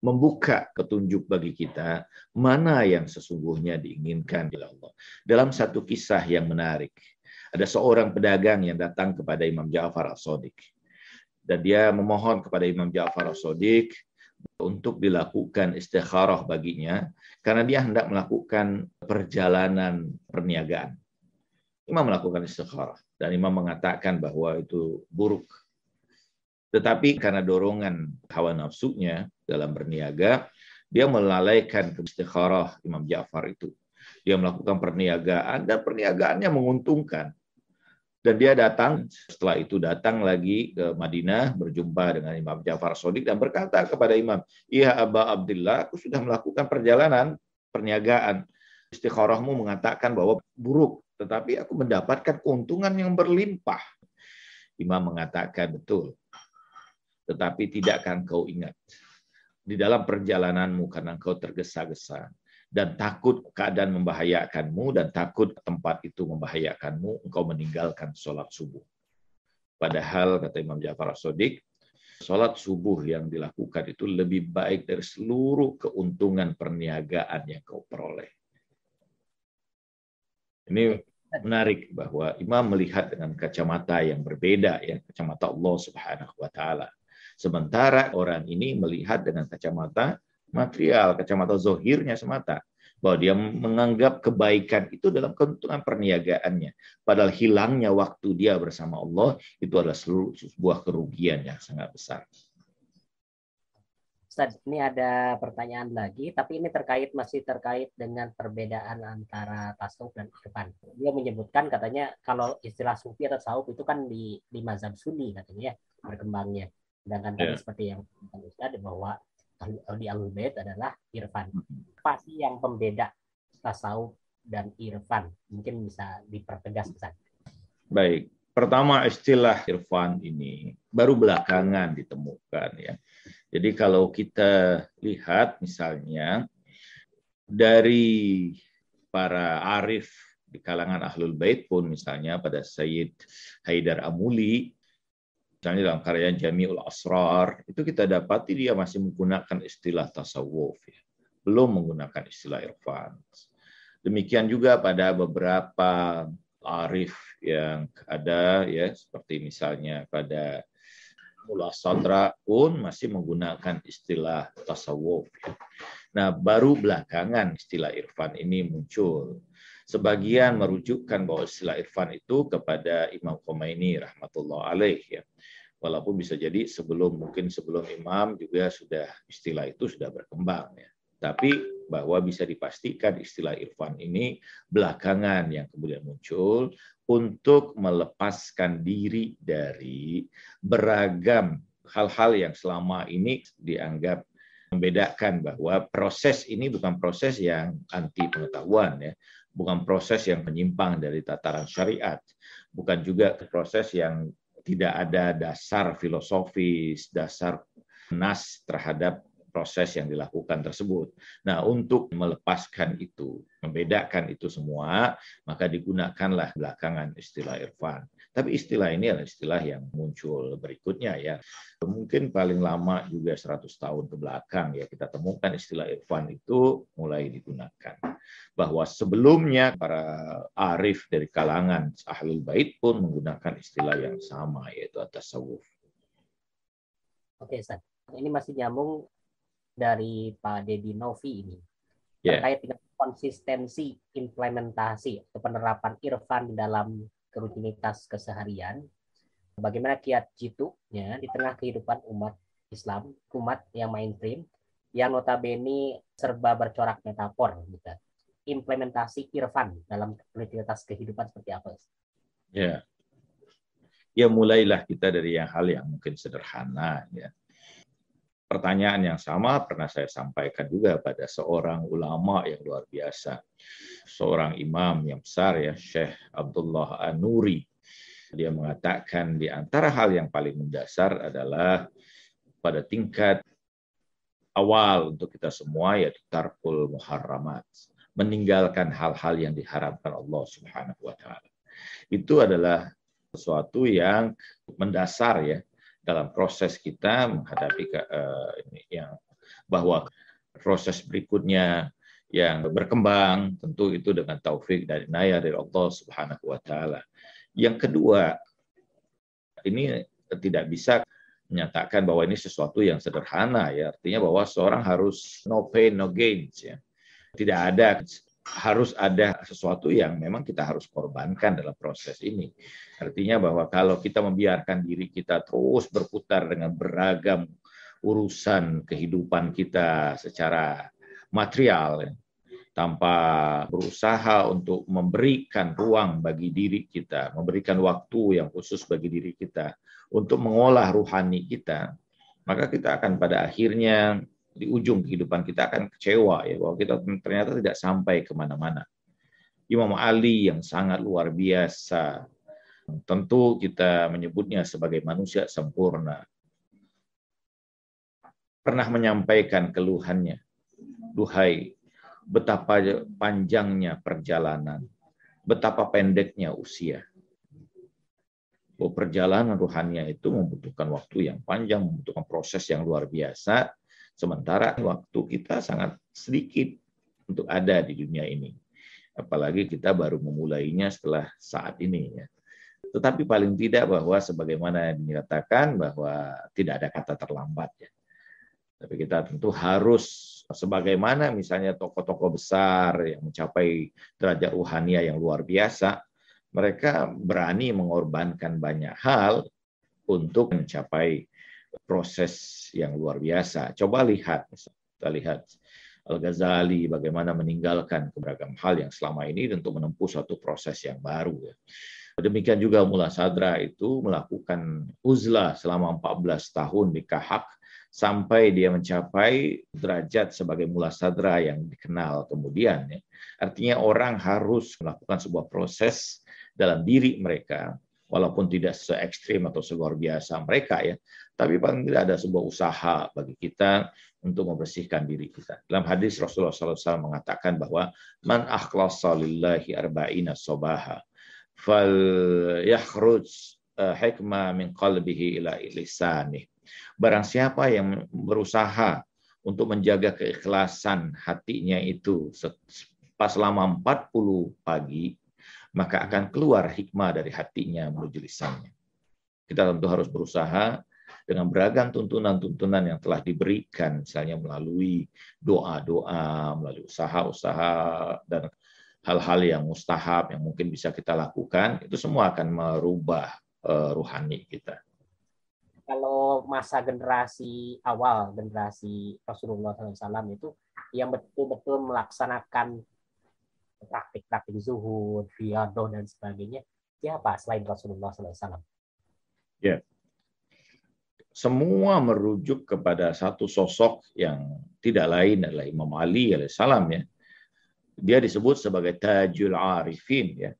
membuka petunjuk bagi kita mana yang sesungguhnya diinginkan oleh Allah. Dalam satu kisah yang menarik, ada seorang pedagang yang datang kepada Imam Ja'far al sadiq Dan dia memohon kepada Imam Ja'far al sadiq untuk dilakukan istikharah baginya karena dia hendak melakukan perjalanan perniagaan. Imam melakukan istikharah dan Imam mengatakan bahwa itu buruk. Tetapi karena dorongan hawa nafsunya dalam berniaga, dia melalaikan ke istikharah Imam Ja'far itu. Dia melakukan perniagaan dan perniagaannya menguntungkan. Dan dia datang, setelah itu datang lagi ke Madinah berjumpa dengan Imam Ja'far Sodik dan berkata kepada Imam, Iya Aba Abdullah, aku sudah melakukan perjalanan, perniagaan. Istikharahmu mengatakan bahwa buruk, tetapi aku mendapatkan keuntungan yang berlimpah. Imam mengatakan betul, tetapi tidak akan kau ingat. Di dalam perjalananmu karena kau tergesa-gesa dan takut keadaan membahayakanmu dan takut tempat itu membahayakanmu, engkau meninggalkan sholat subuh. Padahal kata Imam Ja'far Sodik, sholat subuh yang dilakukan itu lebih baik dari seluruh keuntungan perniagaan yang kau peroleh. Ini menarik bahwa imam melihat dengan kacamata yang berbeda ya, kacamata Allah Subhanahu wa taala. Sementara orang ini melihat dengan kacamata material, kacamata zohirnya semata bahwa dia menganggap kebaikan itu dalam keuntungan perniagaannya. Padahal hilangnya waktu dia bersama Allah itu adalah seluruh sebuah kerugian yang sangat besar. Ustaz, ini ada pertanyaan lagi, tapi ini terkait masih terkait dengan perbedaan antara tasawuf dan irfan. Dia menyebutkan katanya kalau istilah sufi atau tasawuf itu kan di di mazhab sunni katanya ya, berkembangnya. Sedangkan yeah. tadi iya. seperti yang Ustaz bahwa di al bait adalah irfan. Hmm. Apa sih yang pembeda tasawuf dan irfan? Mungkin bisa dipertegas Ustaz. Baik, pertama istilah irfan ini baru belakangan ditemukan ya jadi kalau kita lihat misalnya dari para arif di kalangan Ahlul Bait pun misalnya pada Sayyid Haidar Amuli misalnya dalam karya Jami'ul Asrar itu kita dapati dia masih menggunakan istilah tasawuf ya. belum menggunakan istilah irfan. Demikian juga pada beberapa arif yang ada ya seperti misalnya pada mula sadra pun masih menggunakan istilah tasawuf. Nah, baru belakangan istilah irfan ini muncul. Sebagian merujukkan bahwa istilah irfan itu kepada Imam Khomeini rahmatullah alaih ya. Walaupun bisa jadi sebelum mungkin sebelum Imam juga sudah istilah itu sudah berkembang ya. Tapi bahwa bisa dipastikan istilah Irfan ini belakangan yang kemudian muncul untuk melepaskan diri dari beragam hal-hal yang selama ini dianggap membedakan bahwa proses ini bukan proses yang anti pengetahuan ya, bukan proses yang menyimpang dari tataran syariat, bukan juga proses yang tidak ada dasar filosofis, dasar nas terhadap proses yang dilakukan tersebut. Nah, untuk melepaskan itu, membedakan itu semua, maka digunakanlah belakangan istilah Irfan. Tapi istilah ini adalah istilah yang muncul berikutnya ya. Mungkin paling lama juga 100 tahun ke belakang ya kita temukan istilah Irfan itu mulai digunakan. Bahwa sebelumnya para arif dari kalangan ahlul bait pun menggunakan istilah yang sama yaitu atas tasawuf. Oke, Ustaz. Ini masih nyambung dari Pak Dedi Novi ini yeah. terkait dengan konsistensi implementasi atau penerapan Irfan di dalam rutinitas keseharian. Bagaimana kiat jitu ya, di tengah kehidupan umat Islam, umat yang mainstream, yang notabene serba bercorak metafor. Gitu. Implementasi Irfan dalam rutinitas kehidupan seperti apa? Ya, ya mulailah kita dari yang hal yang mungkin sederhana ya pertanyaan yang sama pernah saya sampaikan juga pada seorang ulama yang luar biasa, seorang imam yang besar ya, Syekh Abdullah Anuri. Dia mengatakan di antara hal yang paling mendasar adalah pada tingkat awal untuk kita semua yaitu tarkul muharramat, meninggalkan hal-hal yang diharapkan Allah Subhanahu wa taala. Itu adalah sesuatu yang mendasar ya dalam proses kita menghadapi ke, eh, yang bahwa proses berikutnya yang berkembang tentu itu dengan taufik dari naya dari Allah Subhanahu wa taala. Yang kedua, ini tidak bisa menyatakan bahwa ini sesuatu yang sederhana ya, artinya bahwa seorang harus no pain no gain ya. Tidak ada harus ada sesuatu yang memang kita harus korbankan dalam proses ini. Artinya bahwa kalau kita membiarkan diri kita terus berputar dengan beragam urusan kehidupan kita secara material tanpa berusaha untuk memberikan ruang bagi diri kita, memberikan waktu yang khusus bagi diri kita untuk mengolah ruhani kita, maka kita akan pada akhirnya di ujung kehidupan kita akan kecewa ya bahwa kita ternyata tidak sampai kemana-mana. Imam Ali yang sangat luar biasa, tentu kita menyebutnya sebagai manusia sempurna. Pernah menyampaikan keluhannya, duhai betapa panjangnya perjalanan, betapa pendeknya usia. Bahwa perjalanan ruhannya itu membutuhkan waktu yang panjang, membutuhkan proses yang luar biasa, Sementara waktu kita sangat sedikit untuk ada di dunia ini. Apalagi kita baru memulainya setelah saat ini. Ya. Tetapi paling tidak bahwa sebagaimana dinyatakan bahwa tidak ada kata terlambat. Ya. Tapi kita tentu harus sebagaimana misalnya tokoh-tokoh besar yang mencapai derajat ruhania yang luar biasa, mereka berani mengorbankan banyak hal untuk mencapai proses yang luar biasa. Coba lihat, kita lihat Al-Ghazali bagaimana meninggalkan beragam hal yang selama ini tentu menempuh suatu proses yang baru. Ya. Demikian juga Mula Sadra itu melakukan uzlah selama 14 tahun di Kahak sampai dia mencapai derajat sebagai mula sadra yang dikenal kemudian. Ya. Artinya orang harus melakukan sebuah proses dalam diri mereka, walaupun tidak se ekstrim atau seluar biasa mereka ya, tapi paling tidak ada sebuah usaha bagi kita untuk membersihkan diri kita. Dalam hadis Rasulullah SAW mengatakan bahwa man akhlasa lillahi arba'ina sobaha fal yakhruj eh, hikmah min qalbihi ila lisanih. Barang siapa yang berusaha untuk menjaga keikhlasan hatinya itu pas selama 40 pagi, maka akan keluar hikmah dari hatinya menuju lisannya. Kita tentu harus berusaha dengan beragam tuntunan-tuntunan yang telah diberikan, misalnya melalui doa-doa, melalui usaha-usaha, dan hal-hal yang mustahab yang mungkin bisa kita lakukan, itu semua akan merubah eh, ruhani kita. Kalau masa generasi awal, generasi Rasulullah SAW itu yang betul-betul melaksanakan praktik-praktik zuhud, riadoh, dan sebagainya, siapa selain Rasulullah SAW? Ya, semua merujuk kepada satu sosok yang tidak lain adalah Imam Ali alaihissalam ya. Dia disebut sebagai Tajul Arifin ya,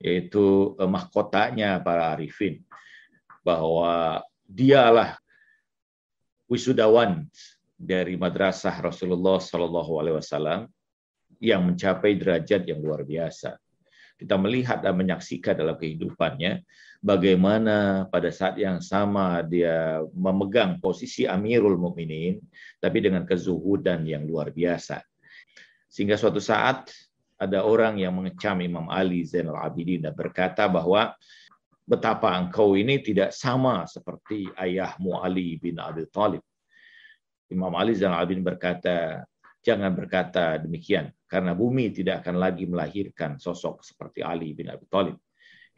yaitu eh, mahkotanya para arifin bahwa dialah wisudawan dari madrasah Rasulullah Shallallahu alaihi wasallam yang mencapai derajat yang luar biasa kita melihat dan menyaksikan dalam kehidupannya bagaimana pada saat yang sama dia memegang posisi Amirul Mukminin tapi dengan kezuhudan yang luar biasa. Sehingga suatu saat ada orang yang mengecam Imam Ali Zainal Abidin dan berkata bahwa betapa engkau ini tidak sama seperti ayahmu Ali bin Abi Thalib. Imam Ali Zainal Abidin berkata, Jangan berkata demikian, karena bumi tidak akan lagi melahirkan sosok seperti Ali bin Abi Thalib.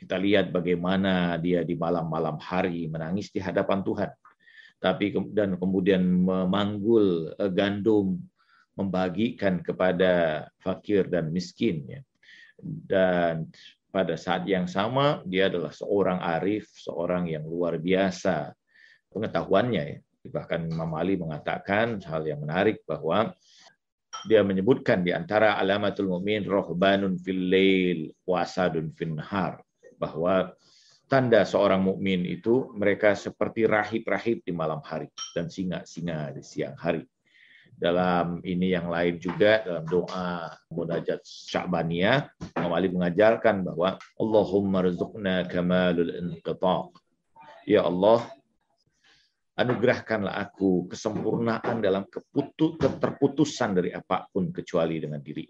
Kita lihat bagaimana dia di malam-malam hari menangis di hadapan Tuhan. Tapi dan kemudian memanggul eh, gandum membagikan kepada fakir dan miskin ya. Dan pada saat yang sama dia adalah seorang arif, seorang yang luar biasa pengetahuannya ya. Bahkan Imam Ali mengatakan hal yang menarik bahwa dia menyebutkan di antara alamatul mu'min rohbanun fil lail wasadun fil nahar, bahwa tanda seorang mukmin itu mereka seperti rahib-rahib di malam hari dan singa-singa di siang hari. Dalam ini yang lain juga dalam doa munajat Sya'baniyah Imam mengajarkan bahwa Allahumma rizqna kamalul inqita. Ya Allah, Anugerahkanlah aku kesempurnaan dalam keputu keterputusan dari apapun kecuali dengan diri.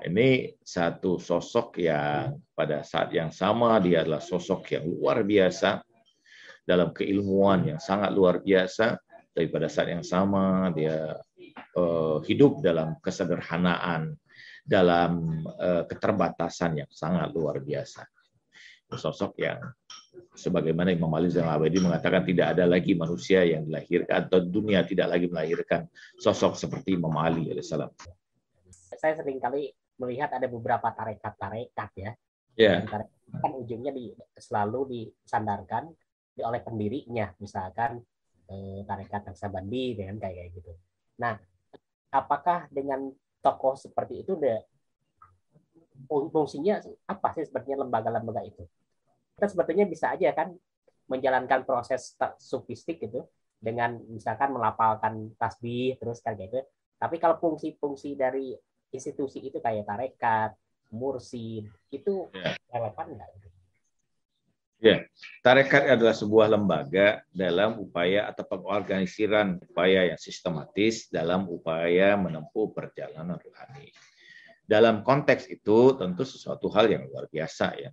Ini satu sosok yang pada saat yang sama dia adalah sosok yang luar biasa dalam keilmuan yang sangat luar biasa, tapi pada saat yang sama dia uh, hidup dalam kesederhanaan, dalam uh, keterbatasan yang sangat luar biasa. Sosok yang sebagaimana Imam Ali Zainal Abidin mengatakan tidak ada lagi manusia yang dilahirkan atau dunia tidak lagi melahirkan sosok seperti Imam Ali alaihissalam. Saya sering kali melihat ada beberapa tarekat-tarekat ya. Yeah. Tarekat kan ujungnya di, selalu disandarkan di, oleh pendirinya, misalkan eh, tarekat Naksabandi dengan ya kayak gitu. Nah, apakah dengan tokoh seperti itu de, fungsinya apa sih sebenarnya lembaga-lembaga itu? kita sebetulnya bisa aja kan menjalankan proses sufistik gitu dengan misalkan melapalkan tasbih terus kan gitu. Tapi kalau fungsi-fungsi dari institusi itu kayak tarekat, mursid, itu yeah. relevan nggak? Ya, yeah. tarekat adalah sebuah lembaga dalam upaya atau pengorganisiran upaya yang sistematis dalam upaya menempuh perjalanan rohani. Dalam konteks itu tentu sesuatu hal yang luar biasa ya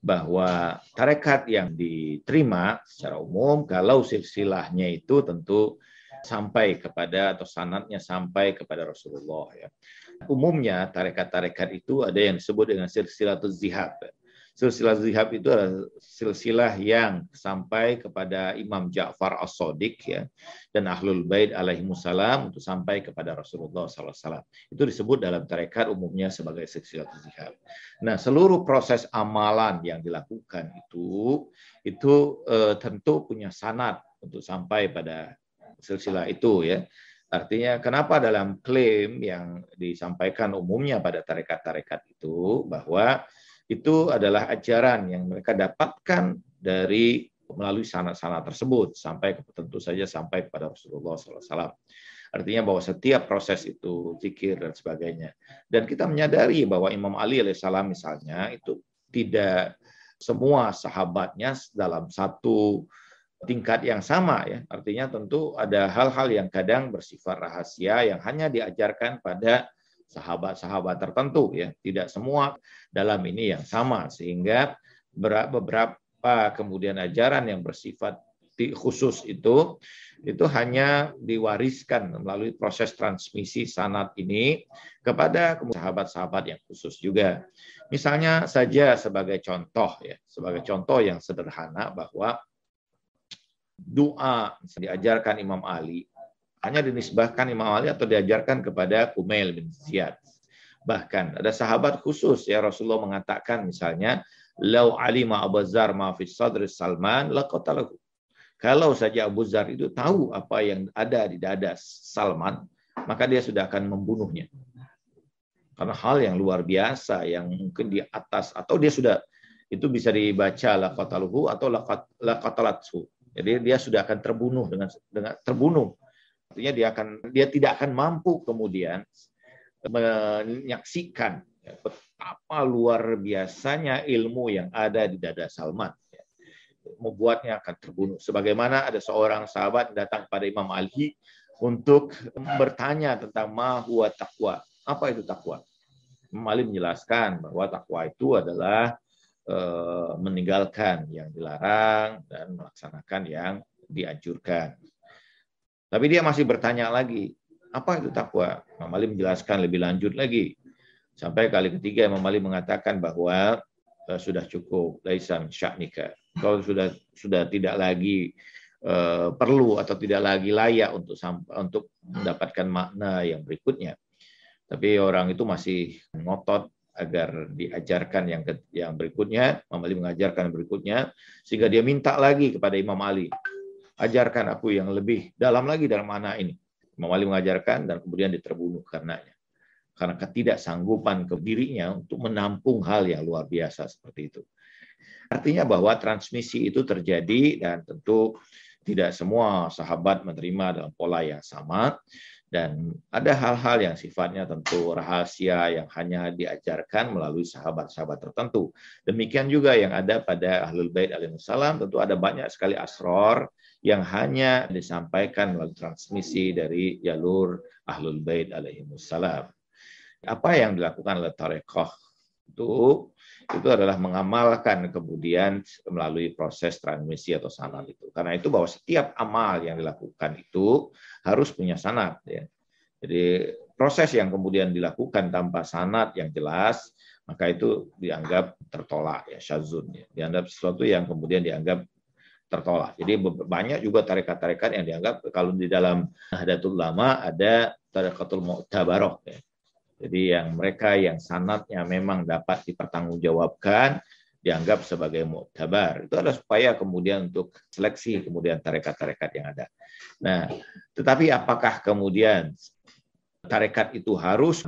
bahwa tarekat yang diterima secara umum kalau silsilahnya itu tentu sampai kepada atau sanatnya sampai kepada Rasulullah ya. Umumnya tarekat-tarekat itu ada yang disebut dengan silsilatul zihab silsilah zihab itu adalah silsilah yang sampai kepada Imam Ja'far as sodiq ya dan Ahlul Bait alaihi salam untuk sampai kepada Rasulullah SAW. Itu disebut dalam tarekat umumnya sebagai silsilah zihab. Nah, seluruh proses amalan yang dilakukan itu itu e, tentu punya sanad untuk sampai pada silsilah itu ya. Artinya kenapa dalam klaim yang disampaikan umumnya pada tarekat-tarekat itu bahwa itu adalah ajaran yang mereka dapatkan dari melalui sanak-sanak tersebut sampai tentu saja sampai kepada Rasulullah SAW. Artinya bahwa setiap proses itu zikir dan sebagainya. Dan kita menyadari bahwa Imam Ali alaihissalam misalnya itu tidak semua sahabatnya dalam satu tingkat yang sama ya. Artinya tentu ada hal-hal yang kadang bersifat rahasia yang hanya diajarkan pada sahabat-sahabat tertentu ya tidak semua dalam ini yang sama sehingga beberapa kemudian ajaran yang bersifat khusus itu itu hanya diwariskan melalui proses transmisi sanat ini kepada sahabat-sahabat yang khusus juga. Misalnya saja sebagai contoh ya, sebagai contoh yang sederhana bahwa doa diajarkan Imam Ali hanya dinisbahkan Imam Ali atau diajarkan kepada Kumail bin Ziyad. Bahkan ada sahabat khusus ya Rasulullah mengatakan misalnya, "Lau alima Abu Zar ma fi sadri Salman laqatalahu." Kalau saja Abu Zar itu tahu apa yang ada di dada Salman, maka dia sudah akan membunuhnya. Karena hal yang luar biasa yang mungkin di atas atau dia sudah itu bisa dibaca laqataluhu atau laqatalatsu. Jadi dia sudah akan terbunuh dengan dengan terbunuh artinya dia akan dia tidak akan mampu kemudian menyaksikan betapa luar biasanya ilmu yang ada di dada Salman ya. membuatnya akan terbunuh. Sebagaimana ada seorang sahabat datang pada Imam Ali untuk bertanya tentang mahwa takwa. Apa itu takwa? Imam Ali menjelaskan bahwa takwa itu adalah eh, meninggalkan yang dilarang dan melaksanakan yang dianjurkan. Tapi dia masih bertanya lagi, apa itu takwa? Imam Ali menjelaskan lebih lanjut lagi. Sampai kali ketiga Imam Ali mengatakan bahwa eh, sudah cukup laisan syaknika. Kau sudah sudah tidak lagi uh, perlu atau tidak lagi layak untuk untuk mendapatkan makna yang berikutnya. Tapi orang itu masih ngotot agar diajarkan yang ke, yang berikutnya, Imam Ali mengajarkan yang berikutnya sehingga dia minta lagi kepada Imam Ali ajarkan aku yang lebih dalam lagi dalam mana ini. Imam Ali mengajarkan dan kemudian diterbunuh karenanya. Karena ketidaksanggupan ke dirinya untuk menampung hal yang luar biasa seperti itu. Artinya bahwa transmisi itu terjadi dan tentu tidak semua sahabat menerima dalam pola yang sama dan ada hal-hal yang sifatnya tentu rahasia yang hanya diajarkan melalui sahabat-sahabat tertentu. Demikian juga yang ada pada Ahlul Bait alaihissalam tentu ada banyak sekali asror yang hanya disampaikan melalui transmisi dari jalur Ahlul Bait alaihissalam. Apa yang dilakukan oleh Tarekoh itu itu adalah mengamalkan kemudian melalui proses transmisi atau sanad itu. Karena itu bahwa setiap amal yang dilakukan itu harus punya sanad. Ya. Jadi proses yang kemudian dilakukan tanpa sanad yang jelas maka itu dianggap tertolak ya syazun ya. dianggap sesuatu yang kemudian dianggap tertolak. Jadi banyak juga tarekat-tarekat yang dianggap kalau di dalam hadatul lama ada tarekatul Mu'tabaroh. Ya. Jadi yang mereka yang sanatnya memang dapat dipertanggungjawabkan dianggap sebagai muktabar. Itu adalah supaya kemudian untuk seleksi kemudian tarekat-tarekat yang ada. Nah, tetapi apakah kemudian tarekat itu harus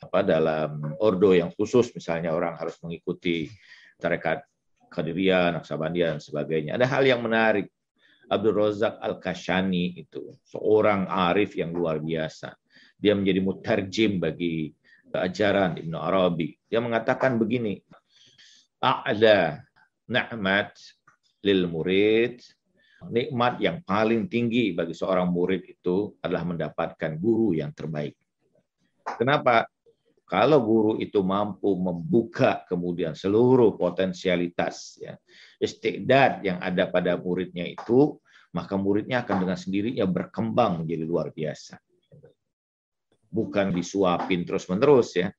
apa dalam ordo yang khusus misalnya orang harus mengikuti tarekat Qadiriyah, Naksabandia dan sebagainya. Ada hal yang menarik. Abdul Razak Al-Kashani itu seorang arif yang luar biasa. Dia menjadi mutarjim bagi ajaran Ibnu Arabi. Dia mengatakan begini, A'la na'mat lil murid, nikmat yang paling tinggi bagi seorang murid itu adalah mendapatkan guru yang terbaik. Kenapa? Kalau guru itu mampu membuka kemudian seluruh potensialitas ya, istiqdad yang ada pada muridnya itu, maka muridnya akan dengan sendirinya berkembang menjadi luar biasa bukan disuapin terus-menerus ya.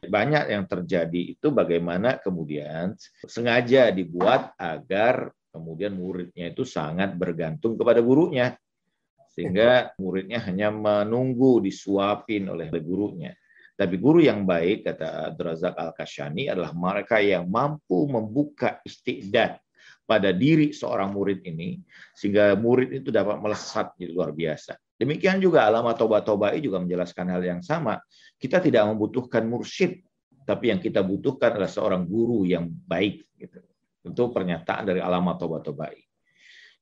Banyak yang terjadi itu bagaimana kemudian sengaja dibuat agar kemudian muridnya itu sangat bergantung kepada gurunya. Sehingga muridnya hanya menunggu disuapin oleh gurunya. Tapi guru yang baik, kata Drazak Al-Kashani, adalah mereka yang mampu membuka istiqdat pada diri seorang murid ini, sehingga murid itu dapat melesat jadi luar biasa. Demikian juga alamat Toba Tobai juga menjelaskan hal yang sama. Kita tidak membutuhkan mursyid, tapi yang kita butuhkan adalah seorang guru yang baik. Gitu. Itu pernyataan dari alamat Toba Tobai.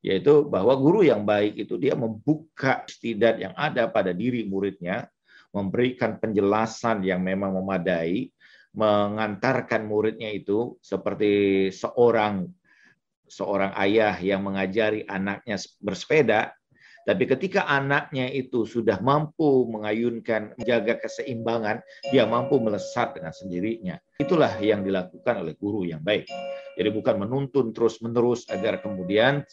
Yaitu bahwa guru yang baik itu dia membuka istidat yang ada pada diri muridnya, memberikan penjelasan yang memang memadai, mengantarkan muridnya itu seperti seorang seorang ayah yang mengajari anaknya bersepeda, tapi ketika anaknya itu sudah mampu mengayunkan, menjaga keseimbangan, dia mampu melesat dengan sendirinya. Itulah yang dilakukan oleh guru yang baik. Jadi bukan menuntun terus-menerus agar kemudian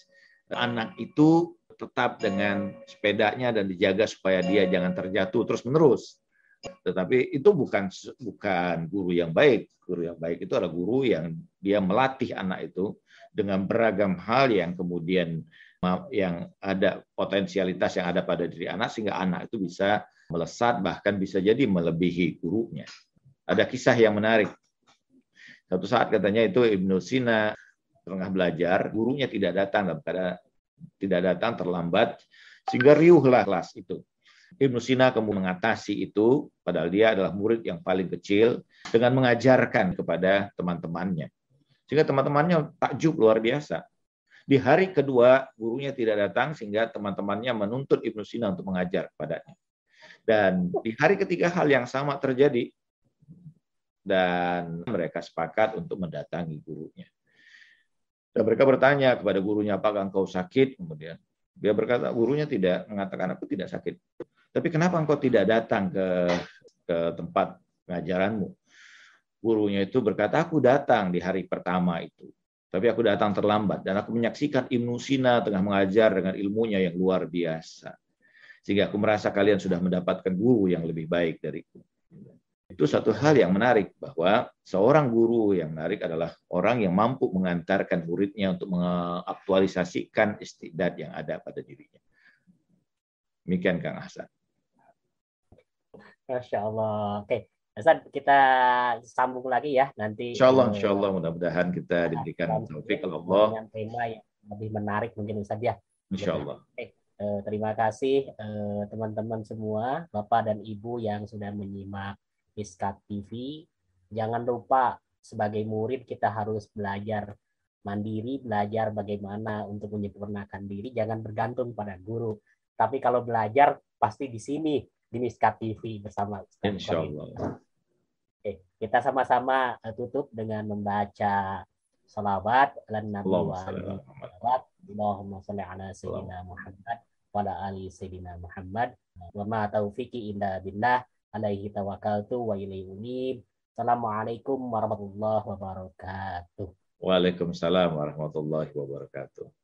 eh, anak itu tetap dengan sepedanya dan dijaga supaya dia jangan terjatuh terus-menerus. Tetapi itu bukan bukan guru yang baik. Guru yang baik itu adalah guru yang dia melatih anak itu dengan beragam hal yang kemudian yang ada potensialitas yang ada pada diri anak sehingga anak itu bisa melesat bahkan bisa jadi melebihi gurunya. Ada kisah yang menarik. Satu saat katanya itu Ibnu Sina tengah belajar, gurunya tidak datang dalam keadaan tidak datang terlambat sehingga riuhlah kelas itu. Ibnu Sina kemudian mengatasi itu padahal dia adalah murid yang paling kecil dengan mengajarkan kepada teman-temannya. Sehingga teman-temannya takjub luar biasa di hari kedua, gurunya tidak datang sehingga teman-temannya menuntut Ibnu Sina untuk mengajar kepadanya. Dan di hari ketiga hal yang sama terjadi dan mereka sepakat untuk mendatangi gurunya. Dan mereka bertanya kepada gurunya, apakah engkau sakit? Kemudian dia berkata, gurunya tidak mengatakan aku tidak sakit. Tapi kenapa engkau tidak datang ke ke tempat pengajaranmu? Gurunya itu berkata, aku datang di hari pertama itu tapi aku datang terlambat dan aku menyaksikan Ibnu Sina tengah mengajar dengan ilmunya yang luar biasa. Sehingga aku merasa kalian sudah mendapatkan guru yang lebih baik dariku. Itu satu hal yang menarik bahwa seorang guru yang menarik adalah orang yang mampu mengantarkan muridnya untuk mengaktualisasikan istidat yang ada pada dirinya. Demikian Kang Hasan. Masya Allah. Oke, Ustaz, kita sambung lagi ya nanti. Insya Allah, eh, insya Allah mudah-mudahan kita nah, diberikan taufik Allah. Yang tema yang lebih menarik mungkin Ustaz ya. Insya Allah. Oke, eh, terima kasih eh, teman-teman semua, Bapak dan Ibu yang sudah menyimak Iskat TV. Jangan lupa sebagai murid kita harus belajar mandiri, belajar bagaimana untuk menyempurnakan diri, jangan bergantung pada guru. Tapi kalau belajar pasti di sini di Miska TV bersama. Insya Allah. Oke, kita sama-sama eh, tutup dengan membaca salawat dan nabi wa salawat Allahumma salli ala sayyidina Muhammad wa ala ali sayyidina Muhammad wa ma taufiqi illa billah alaihi tawakkaltu wa ilaihi unib Assalamualaikum warahmatullahi wabarakatuh. Waalaikumsalam warahmatullahi wabarakatuh.